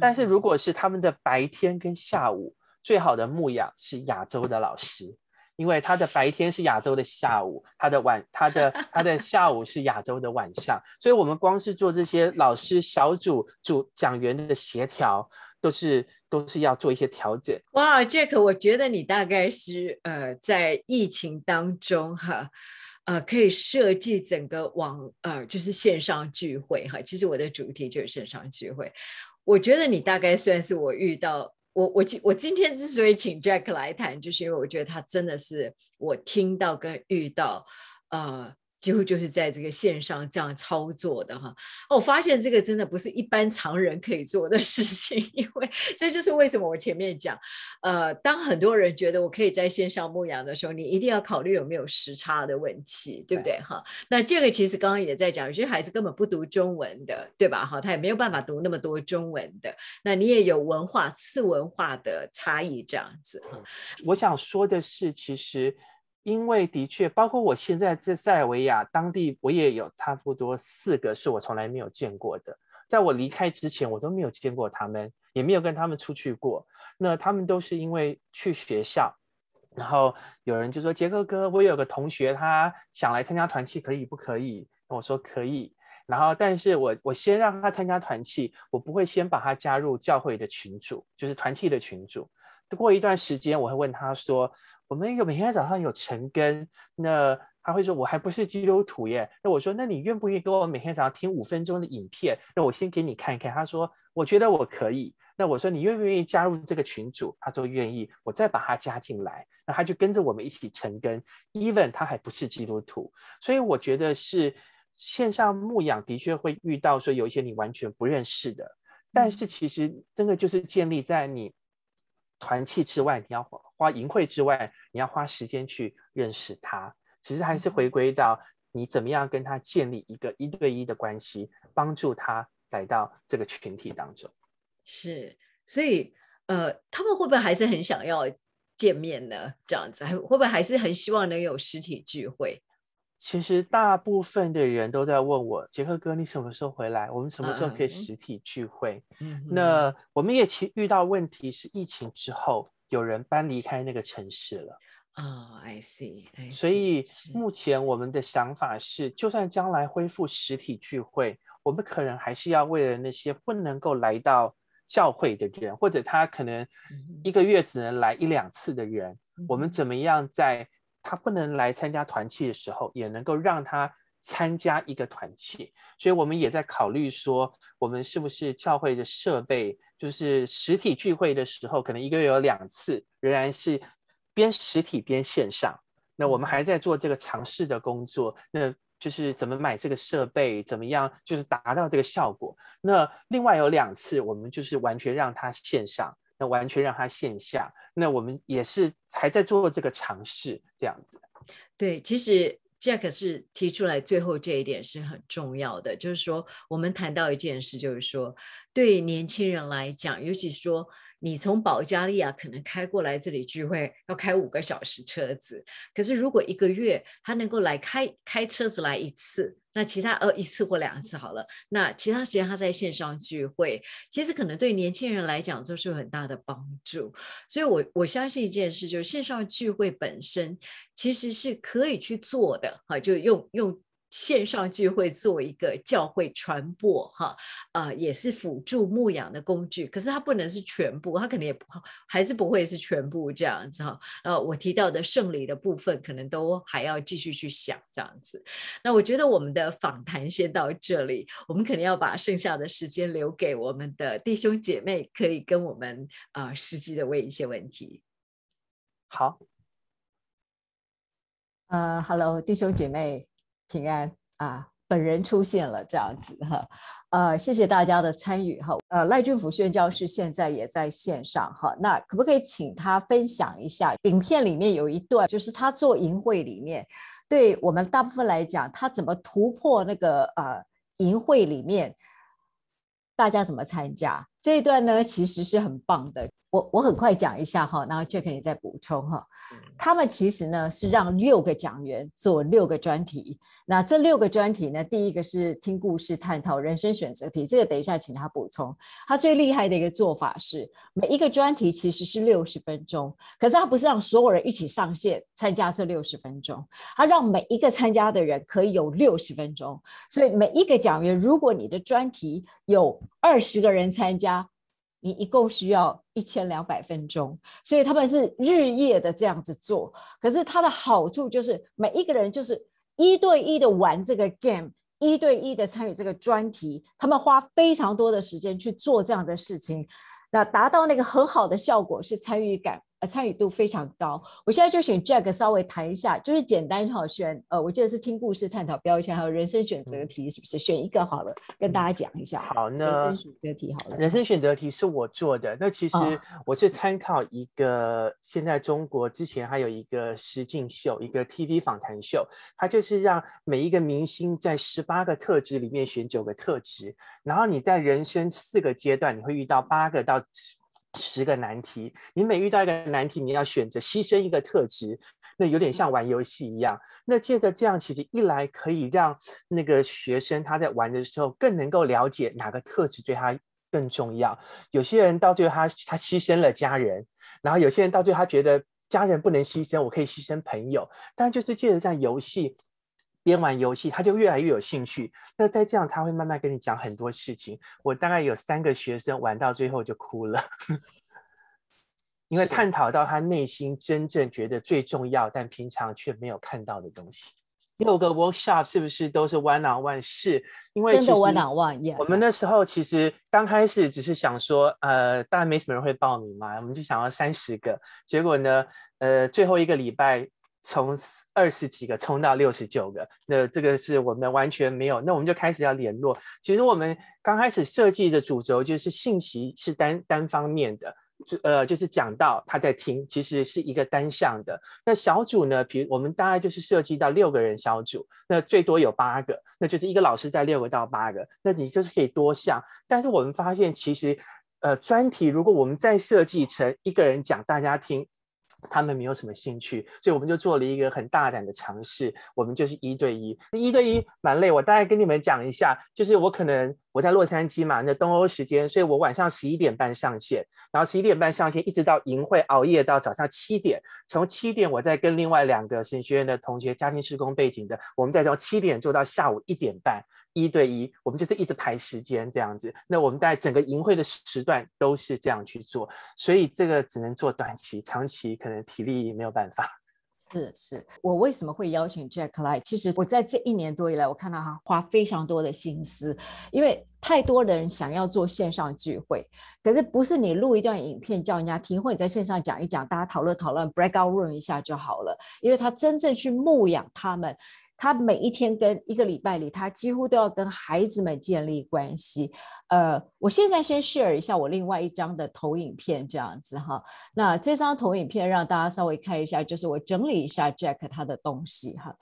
但是如果是他们的白天跟下午，最好的牧养是亚洲的老师，因为他的白天是亚洲的下午，他的晚他的他的下午是亚洲的晚上。所以我们光是做这些老师小组主讲员的协调。都是都是要做一些调整。哇，Jack，我觉得你大概是呃，在疫情当中哈，呃，可以设计整个网呃，就是线上聚会哈。其实我的主题就是线上聚会。我觉得你大概算是我遇到我我今我今天之所以请 Jack 来谈，就是因为我觉得他真的是我听到跟遇到呃。几乎就是在这个线上这样操作的哈，我发现这个真的不是一般常人可以做的事情，因为这就是为什么我前面讲，呃，当很多人觉得我可以在线上牧羊的时候，你一定要考虑有没有时差的问题，对不对哈？那这个其实刚刚也在讲，有些孩子根本不读中文的，对吧哈？他也没有办法读那么多中文的，那你也有文化次文化的差异这样子。我想说的是，其实。因为的确，包括我现在在塞维亚当地，我也有差不多四个是我从来没有见过的。在我离开之前，我都没有见过他们，也没有跟他们出去过。那他们都是因为去学校，然后有人就说：“杰克哥，我有个同学，他想来参加团契，可以不可以？”我说：“可以。”然后，但是我我先让他参加团契，我不会先把他加入教会的群组，就是团契的群组。过一段时间，我会问他说。我们有每天早上有晨更，那他会说我还不是基督徒耶。那我说那你愿不愿意跟我每天早上听五分钟的影片？那我先给你看一看。他说我觉得我可以。那我说你愿不愿意加入这个群组？他说愿意。我再把他加进来，那他就跟着我们一起晨根 Even 他还不是基督徒，所以我觉得是线上牧养的确会遇到说有一些你完全不认识的，但是其实真的就是建立在你团契之外你要。花淫秽之外，你要花时间去认识他。其实还是回归到你怎么样跟他建立一个一对一的关系，帮助他来到这个群体当中。是，所以呃，他们会不会还是很想要见面呢？这样子会不会还是很希望能有实体聚会？其实大部分的人都在问我，杰克哥，你什么时候回来？我们什么时候可以实体聚会？那我们也其遇到问题是疫情之后。有人搬离开那个城市了哦 i see。所以目前我们的想法是，就算将来恢复实体聚会，我们可能还是要为了那些不能够来到教会的人，或者他可能一个月只能来一两次的人，我们怎么样在他不能来参加团契的时候，也能够让他。参加一个团契，所以我们也在考虑说，我们是不是教会的设备，就是实体聚会的时候，可能一个月有两次，仍然是边实体边线上。那我们还在做这个尝试的工作，那就是怎么买这个设备，怎么样就是达到这个效果。那另外有两次，我们就是完全让它线上，那完全让它线下，那我们也是还在做这个尝试，这样子。对，其实。Jack 是提出来最后这一点是很重要的，就是说我们谈到一件事，就是说对年轻人来讲，尤其说。你从保加利亚可能开过来这里聚会要开五个小时车子，可是如果一个月他能够来开开车子来一次，那其他呃一次或两次好了，那其他时间他在线上聚会，其实可能对年轻人来讲都是有很大的帮助，所以我我相信一件事，就是线上聚会本身其实是可以去做的，哈，就用用。线上聚会做一个教会传播，哈，呃，也是辅助牧养的工具。可是它不能是全部，它肯定也不，还是不会是全部这样子哈。呃，我提到的圣礼的部分，可能都还要继续去想这样子。那我觉得我们的访谈先到这里，我们肯定要把剩下的时间留给我们的弟兄姐妹，可以跟我们啊，实际的问一些问题。好，呃，Hello，弟兄姐妹。平安啊，本人出现了这样子哈，呃，谢谢大家的参与哈，呃，赖俊甫宣教师现在也在线上哈，那可不可以请他分享一下，影片里面有一段，就是他做淫会里面，对我们大部分来讲，他怎么突破那个呃淫会里面，大家怎么参加？这一段呢，其实是很棒的。我我很快讲一下哈，然后 Jack 你再补充哈。他们其实呢是让六个讲员做六个专题。那这六个专题呢，第一个是听故事探讨人生选择题。这个等一下请他补充。他最厉害的一个做法是，每一个专题其实是六十分钟，可是他不是让所有人一起上线参加这六十分钟，他让每一个参加的人可以有六十分钟。所以每一个讲员，如果你的专题有二十个人参加，你一共需要一千两百分钟，所以他们是日夜的这样子做。可是它的好处就是每一个人就是一对一的玩这个 game，一对一的参与这个专题。他们花非常多的时间去做这样的事情，那达到那个很好的效果是参与感。呃，参与度非常高。我现在就选 Jack 稍微谈一下，就是简单好选呃，我记得是听故事、探讨标签，还有人生选择题，是不是？选一个好了，跟大家讲一下。好，那人生选择题好了。人生选择题是我做的。那其实我是参考一个现在中国之前还有一个实境秀，一个 TV 访谈秀，它就是让每一个明星在十八个特质里面选九个特质，然后你在人生四个阶段，你会遇到八个到。十个难题，你每遇到一个难题，你要选择牺牲一个特质，那有点像玩游戏一样。那借着这样，其实一来可以让那个学生他在玩的时候更能够了解哪个特质对他更重要。有些人到最后他他牺牲了家人，然后有些人到最后他觉得家人不能牺牲，我可以牺牲朋友。但就是借着这样游戏。边玩游戏，他就越来越有兴趣。那在这样，他会慢慢跟你讲很多事情。我大概有三个学生玩到最后就哭了，因为探讨到他内心真正觉得最重要，但平常却没有看到的东西。六个 workshop 是不是都是 one on one？是，因为真的 one on one。我们那时候其实刚开始只是想说，呃，当然没什么人会报名嘛，我们就想要三十个。结果呢，呃，最后一个礼拜。从二十几个冲到六十九个，那这个是我们完全没有，那我们就开始要联络。其实我们刚开始设计的主轴就是信息是单单方面的，就呃就是讲到他在听，其实是一个单向的。那小组呢，比如我们大概就是设计到六个人小组，那最多有八个，那就是一个老师带六个到八个，那你就是可以多项。但是我们发现，其实呃专题如果我们再设计成一个人讲大家听。他们没有什么兴趣，所以我们就做了一个很大胆的尝试，我们就是一对一。一对一蛮累，我大概跟你们讲一下，就是我可能我在洛杉矶嘛，那东欧时间，所以我晚上十一点半上线，然后十一点半上线一直到营会，熬夜到早上七点，从七点我再跟另外两个神学院的同学，家庭施工背景的，我们再从七点做到下午一点半。一对一，我们就是一直排时间这样子。那我们在整个营会的时段都是这样去做，所以这个只能做短期，长期可能体力没有办法。是是，我为什么会邀请 Jack 来？其实我在这一年多以来，我看到他花非常多的心思，因为太多的人想要做线上聚会，可是不是你录一段影片叫人家听，或你在线上讲一讲，大家讨论讨论，break out room 一下就好了。因为他真正去牧养他们。他每一天跟一个礼拜里，他几乎都要跟孩子们建立关系。呃，我现在先 share 一下我另外一张的投影片，这样子哈。那这张投影片让大家稍微看一下，就是我整理一下 Jack 他的东西哈。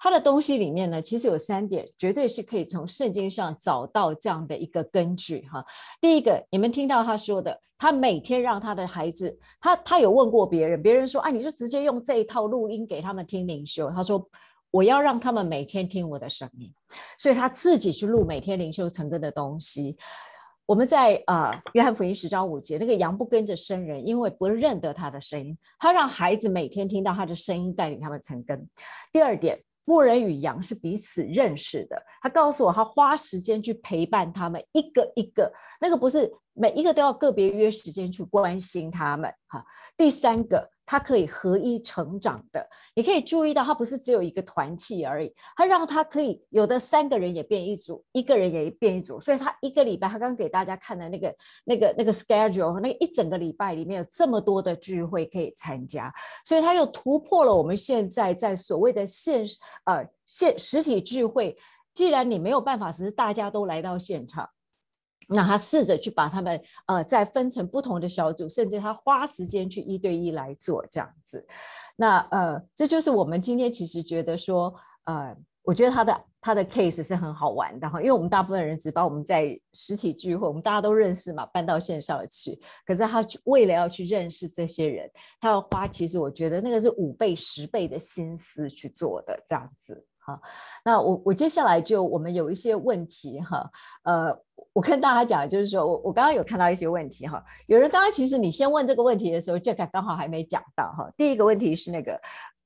他的东西里面呢，其实有三点，绝对是可以从圣经上找到这样的一个根据哈。第一个，你们听到他说的，他每天让他的孩子，他他有问过别人，别人说，啊，你就直接用这一套录音给他们听灵修。他说。我要让他们每天听我的声音，所以他自己去录每天灵修成根的东西。我们在啊，约翰福音十章五节，那个羊不跟着生人，因为不认得他的声音。他让孩子每天听到他的声音，带领他们成根。第二点，牧人与羊是彼此认识的。他告诉我，他花时间去陪伴他们，一个一个，那个不是每一个都要个别约时间去关心他们。哈，第三个。它可以合一成长的，你可以注意到，它不是只有一个团契而已，它让它可以有的三个人也变一组，一个人也变一组，所以它一个礼拜，他刚给大家看的那个、那个、那个 schedule，那个一整个礼拜里面有这么多的聚会可以参加，所以它又突破了我们现在在所谓的现呃现实体聚会，既然你没有办法，只是大家都来到现场。那他试着去把他们，呃，再分成不同的小组，甚至他花时间去一对一来做这样子。那，呃，这就是我们今天其实觉得说，呃，我觉得他的他的 case 是很好玩的哈，因为我们大部分人只把我们在实体聚会，我们大家都认识嘛，搬到线上去。可是他为了要去认识这些人，他要花，其实我觉得那个是五倍、十倍的心思去做的这样子。好，那我我接下来就我们有一些问题哈，呃，我跟大家讲，就是说我我刚刚有看到一些问题哈，有人刚刚其实你先问这个问题的时候，Jack 刚好还没讲到哈，第一个问题是那个，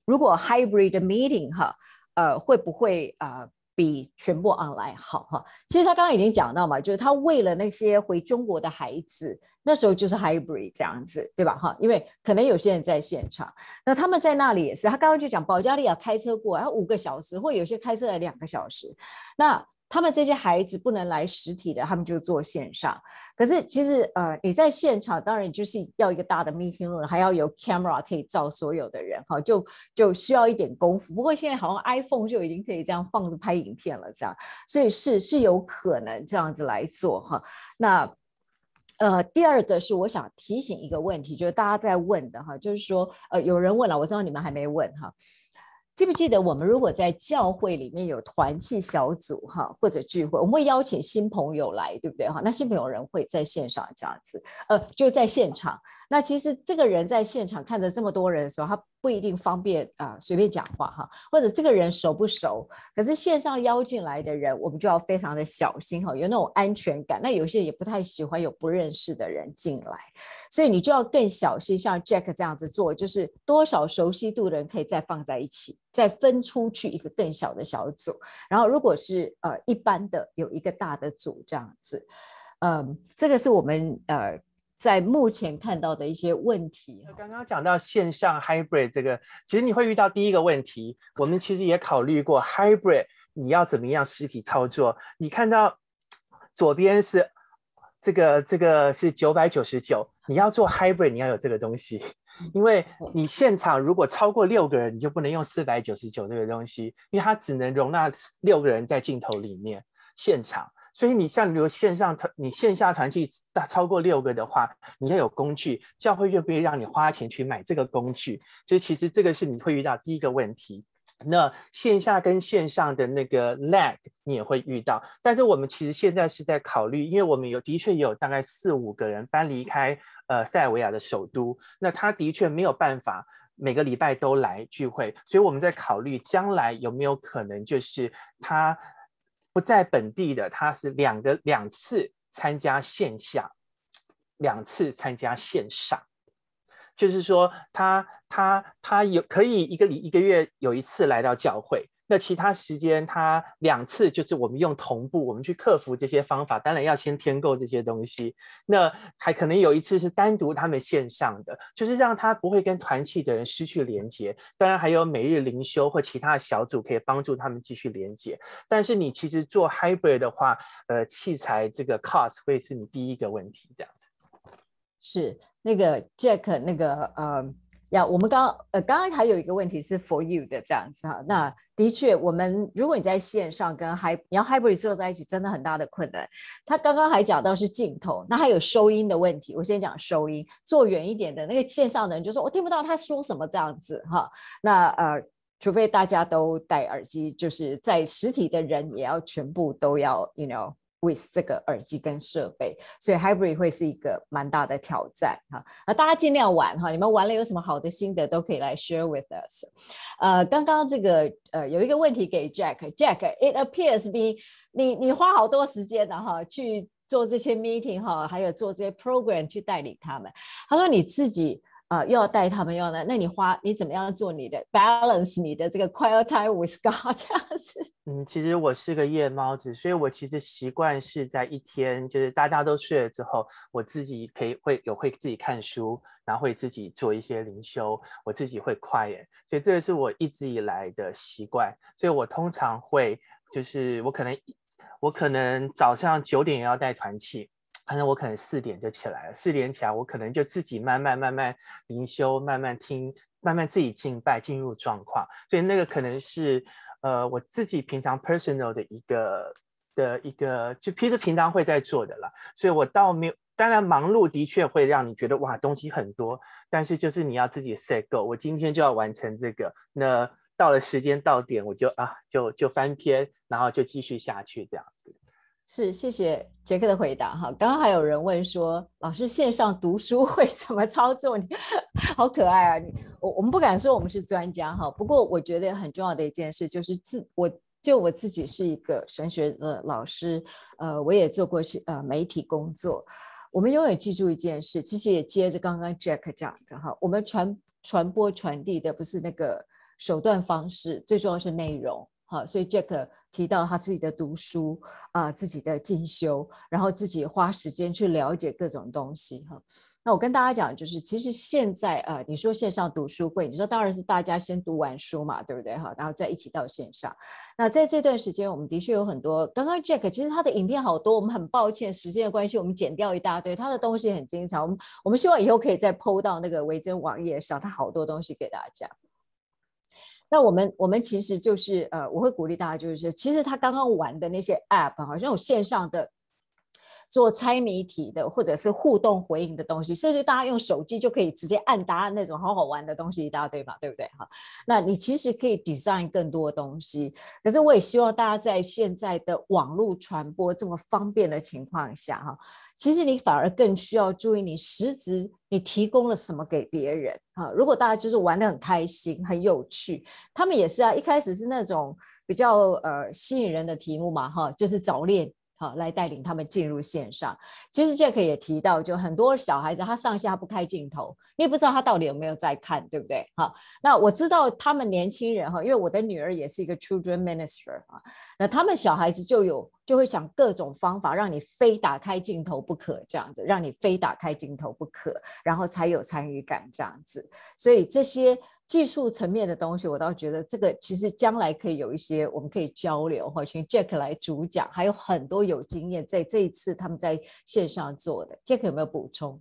如果 hybrid meeting 哈，呃，会不会啊？比全部 online 好哈，其实他刚刚已经讲到嘛，就是他为了那些回中国的孩子，那时候就是 hybrid 这样子，对吧哈？因为可能有些人在现场，那他们在那里也是，他刚刚就讲保加利亚开车过来五个小时，或有些开车来两个小时，那。他们这些孩子不能来实体的，他们就做线上。可是其实，呃，你在现场当然就是要一个大的 meeting room，还要有 camera 可以照所有的人，哈，就就需要一点功夫。不过现在好像 iPhone 就已经可以这样放着拍影片了，这样，所以是是有可能这样子来做，哈。那，呃，第二个是我想提醒一个问题，就是大家在问的，哈，就是说，呃，有人问了，我知道你们还没问，哈。记不记得，我们如果在教会里面有团契小组哈，或者聚会，我们会邀请新朋友来，对不对哈？那新朋友人会在线上这样子，呃，就在现场。那其实这个人在现场看着这么多人的时候，他。不一定方便啊，随便讲话哈，或者这个人熟不熟？可是线上邀进来的人，我们就要非常的小心哈，有那种安全感。那有些人也不太喜欢有不认识的人进来，所以你就要更小心。像 Jack 这样子做，就是多少熟悉度的人可以再放在一起，再分出去一个更小的小组。然后如果是呃一般的，有一个大的组这样子，嗯，这个是我们呃。在目前看到的一些问题，刚刚讲到线上 hybrid 这个，其实你会遇到第一个问题，我们其实也考虑过 hybrid，你要怎么样实体操作？你看到左边是这个，这个是九百九十九，你要做 hybrid，你要有这个东西，因为你现场如果超过六个人，你就不能用四百九十九这个东西，因为它只能容纳六个人在镜头里面现场。所以你像，比如线上团，你线下团去大超过六个的话，你要有工具，教会愿不愿意让你花钱去买这个工具？这其实这个是你会遇到第一个问题。那线下跟线上的那个 lag 你也会遇到。但是我们其实现在是在考虑，因为我们有的确也有大概四五个人搬离开呃塞尔维亚的首都，那他的确没有办法每个礼拜都来聚会，所以我们在考虑将来有没有可能就是他。不在本地的，他是两个两次参加线下，两次参加线上，就是说他他他有可以一个里一个月有一次来到教会。那其他时间，他两次就是我们用同步，我们去克服这些方法，当然要先添购这些东西。那还可能有一次是单独他们线上的，就是让他不会跟团契的人失去连接。当然还有每日灵修或其他小组可以帮助他们继续连接。但是你其实做 hybrid 的话，呃，器材这个 cost 会是你第一个问题的。是那个 Jack，那个呃，呀，我们刚呃，刚刚还有一个问题是 For You 的这样子哈。那的确，我们如果你在线上跟 Hi，你要 h y b e r r y 坐在一起，真的很大的困难。他刚刚还讲到是镜头，那还有收音的问题。我先讲收音，坐远一点的那个线上的人就说我听不到他说什么这样子哈。那呃，除非大家都戴耳机，就是在实体的人也要全部都要，You know。with 这个耳机跟设备，所以 Hybrid 会是一个蛮大的挑战哈。那大家尽量玩哈，你们玩了有什么好的心得，都可以来 share with us。呃，刚刚这个呃有一个问题给 Jack，Jack，It appears 你你你花好多时间的哈，去做这些 meeting 哈，还有做这些 program 去带领他们。他说你自己。啊，又要带他们要的，那你花你怎么样做你的 balance，你的这个 quiet time with God 这样子？嗯，其实我是个夜猫子，所以我其实习惯是在一天就是大家都睡了之后，我自己可以会有会自己看书，然后会自己做一些灵修，我自己会 quiet，所以这个是我一直以来的习惯，所以我通常会就是我可能我可能早上九点要带团契，反正我可能四点就起来了，四点起来，我可能就自己慢慢慢慢灵修，慢慢听，慢慢自己静拜，进入状况。所以那个可能是，呃，我自己平常 personal 的一个的一个，就平时平常会在做的了。所以我倒没有，当然忙碌的确会让你觉得哇，东西很多，但是就是你要自己 set g o 我今天就要完成这个。那到了时间到点，我就啊，就就翻篇，然后就继续下去这样子。是，谢谢杰克的回答哈。刚刚还有人问说，老师线上读书 会怎么操作？你，好可爱啊！你，我我们不敢说我们是专家哈。不过我觉得很重要的一件事就是，自我就我自己是一个神学的老师，呃，我也做过是呃媒体工作。我们永远记住一件事，其实也接着刚刚杰克讲的哈，我们传传播传递的不是那个手段方式，最重要是内容哈。所以杰克。提到他自己的读书啊，自己的进修，然后自己花时间去了解各种东西哈。那我跟大家讲，就是其实现在啊，你说线上读书会，你说当然是大家先读完书嘛，对不对哈？然后再一起到线上。那在这段时间，我们的确有很多刚刚 Jack，其实他的影片好多，我们很抱歉时间的关系，我们剪掉一大堆，他的东西很精彩。我们我们希望以后可以再剖到那个维珍网页上，他好多东西给大家。那我们我们其实就是，呃，我会鼓励大家，就是其实他刚刚玩的那些 App，好像有线上的。做猜谜题的，或者是互动回应的东西，甚至大家用手机就可以直接按答案那种，好好玩的东西一大堆嘛，对不对？哈，那你其实可以 design 更多东西。可是我也希望大家在现在的网络传播这么方便的情况下，哈，其实你反而更需要注意你实质你提供了什么给别人。哈，如果大家就是玩的很开心、很有趣，他们也是啊。一开始是那种比较呃吸引人的题目嘛，哈，就是早恋。好，来带领他们进入线上。其实 Jack 也提到，就很多小孩子他上下不开镜头，你也不知道他到底有没有在看，对不对？好，那我知道他们年轻人哈，因为我的女儿也是一个 Children Minister 啊，那他们小孩子就有就会想各种方法，让你非打开镜头不可，这样子，让你非打开镜头不可，然后才有参与感这样子。所以这些。技术层面的东西，我倒觉得这个其实将来可以有一些，我们可以交流哈。请 Jack 来主讲，还有很多有经验在这一次他们在线上做的，Jack 有没有补充？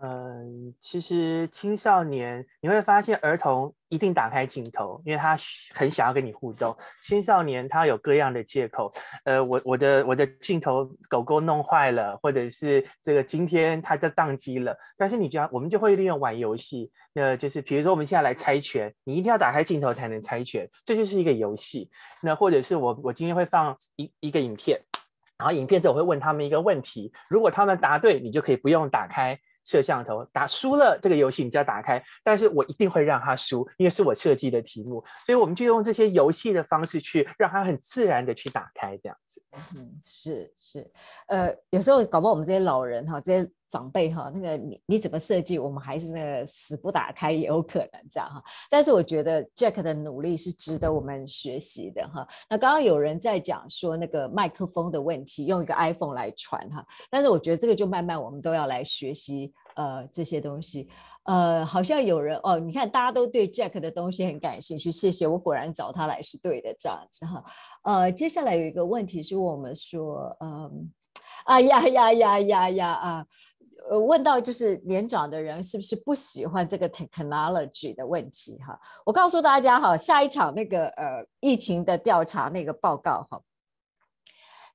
嗯，其实青少年你会发现，儿童一定打开镜头，因为他很想要跟你互动。青少年他有各样的借口，呃，我我的我的镜头狗狗弄坏了，或者是这个今天它就宕机了。但是你就要我们就会利用玩游戏，那就是比如说我们现在来猜拳，你一定要打开镜头才能猜拳，这就是一个游戏。那或者是我我今天会放一一个影片，然后影片之我会问他们一个问题，如果他们答对，你就可以不用打开。摄像头打输了这个游戏，你就要打开，但是我一定会让他输，因为是我设计的题目，所以我们就用这些游戏的方式去让他很自然的去打开，这样子。嗯，是是，呃，有时候搞不好我们这些老人哈，这些。长辈哈，那个你你怎么设计，我们还是那个死不打开也有可能这样哈。但是我觉得 Jack 的努力是值得我们学习的哈。那刚刚有人在讲说那个麦克风的问题，用一个 iPhone 来传哈。但是我觉得这个就慢慢我们都要来学习呃这些东西。呃，好像有人哦，你看大家都对 Jack 的东西很感兴趣。谢谢，我果然找他来是对的这样子哈。呃，接下来有一个问题是我们说，嗯，啊呀呀呀呀呀啊。呃，问到就是年长的人是不是不喜欢这个 technology 的问题哈？我告诉大家哈，下一场那个呃疫情的调查那个报告哈，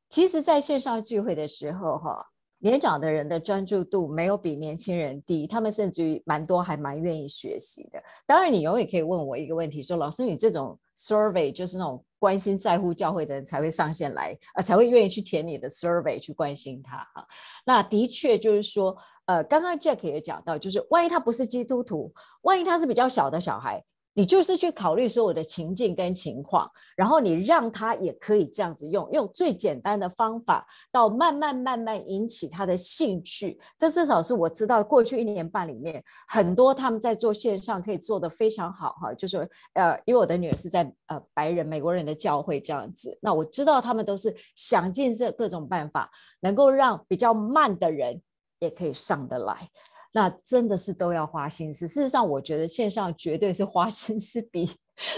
其实在线上聚会的时候哈，年长的人的专注度没有比年轻人低，他们甚至于蛮多还蛮愿意学习的。当然，你永远可以问我一个问题，说老师，你这种 survey 就是那种。关心在乎教会的人才会上线来，呃，才会愿意去填你的 survey 去关心他啊。那的确就是说，呃，刚刚 Jack 也讲到，就是万一他不是基督徒，万一他是比较小的小孩。你就是去考虑所有的情境跟情况，然后你让他也可以这样子用，用最简单的方法，到慢慢慢慢引起他的兴趣。这至少是我知道，过去一年半里面，很多他们在做线上可以做得非常好哈，就是呃，因为我的女儿是在呃白人美国人的教会这样子，那我知道他们都是想尽这各种办法，能够让比较慢的人也可以上得来。那真的是都要花心思。事实上，我觉得线上绝对是花心思比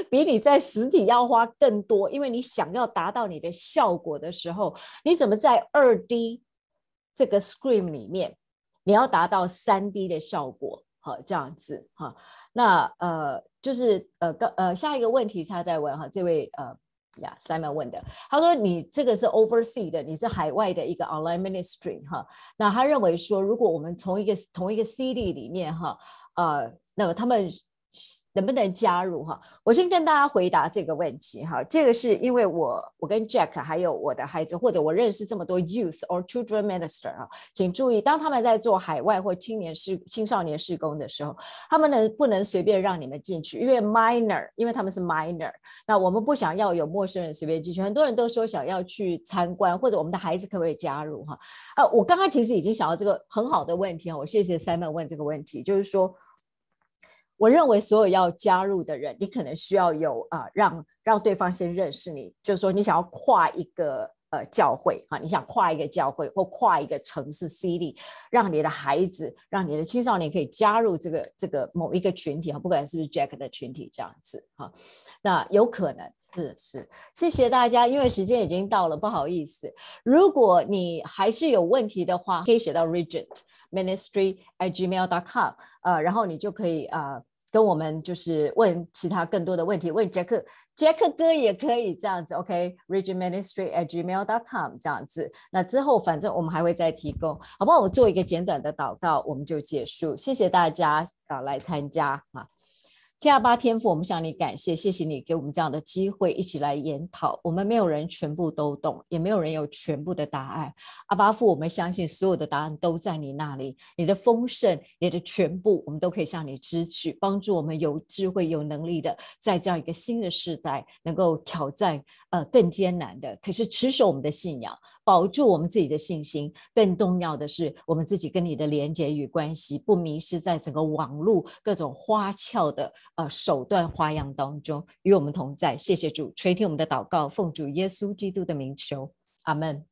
比你在实体要花更多，因为你想要达到你的效果的时候，你怎么在二 D 这个 screen 里面，你要达到三 D 的效果，好这样子。好，那呃，就是呃刚呃下一个问题他在问哈，这位呃。呀，Simon 问的，他说你这个是 o v e r s e a 的，你是海外的一个 online ministry 哈，那他认为说，如果我们从一个同一个 C y 里面哈，呃，那么他们。能不能加入哈？我先跟大家回答这个问题哈。这个是因为我我跟 Jack 还有我的孩子，或者我认识这么多 youth or children minister 啊，请注意，当他们在做海外或青年事青少年事工的时候，他们能不能随便让你们进去？因为 minor，因为他们是 minor，那我们不想要有陌生人随便进去。很多人都说想要去参观，或者我们的孩子可不可以加入哈？啊，我刚刚其实已经想到这个很好的问题啊。我谢谢 Simon 问这个问题，就是说。我认为，所有要加入的人，你可能需要有啊，让让对方先认识你，就是说，你想要跨一个。呃，教会啊，你想跨一个教会或跨一个城市 city，让你的孩子，让你的青少年可以加入这个这个某一个群体哈，不管是不是 Jack 的群体这样子哈，那有可能是是，谢谢大家，因为时间已经到了，不好意思，如果你还是有问题的话，可以写到 regentministry@gmail.com at dot 呃，然后你就可以啊。跟我们就是问其他更多的问题，问杰克，杰克哥也可以这样子，OK，regionministry@gmail.com 这样子。那之后反正我们还会再提供，好不好？我做一个简短的祷告，我们就结束，谢谢大家啊，来参加啊。七阿巴天赋，我们向你感谢，谢谢你给我们这样的机会，一起来研讨。我们没有人全部都懂，也没有人有全部的答案。阿巴父，我们相信所有的答案都在你那里，你的丰盛，你的全部，我们都可以向你支取，帮助我们有智慧、有能力的，在这样一个新的时代，能够挑战呃更艰难的，可是持守我们的信仰。保住我们自己的信心，更重要的是我们自己跟你的连接与关系，不迷失在整个网络各种花俏的呃手段花样当中。与我们同在，谢谢主垂听我们的祷告，奉主耶稣基督的名求，阿门。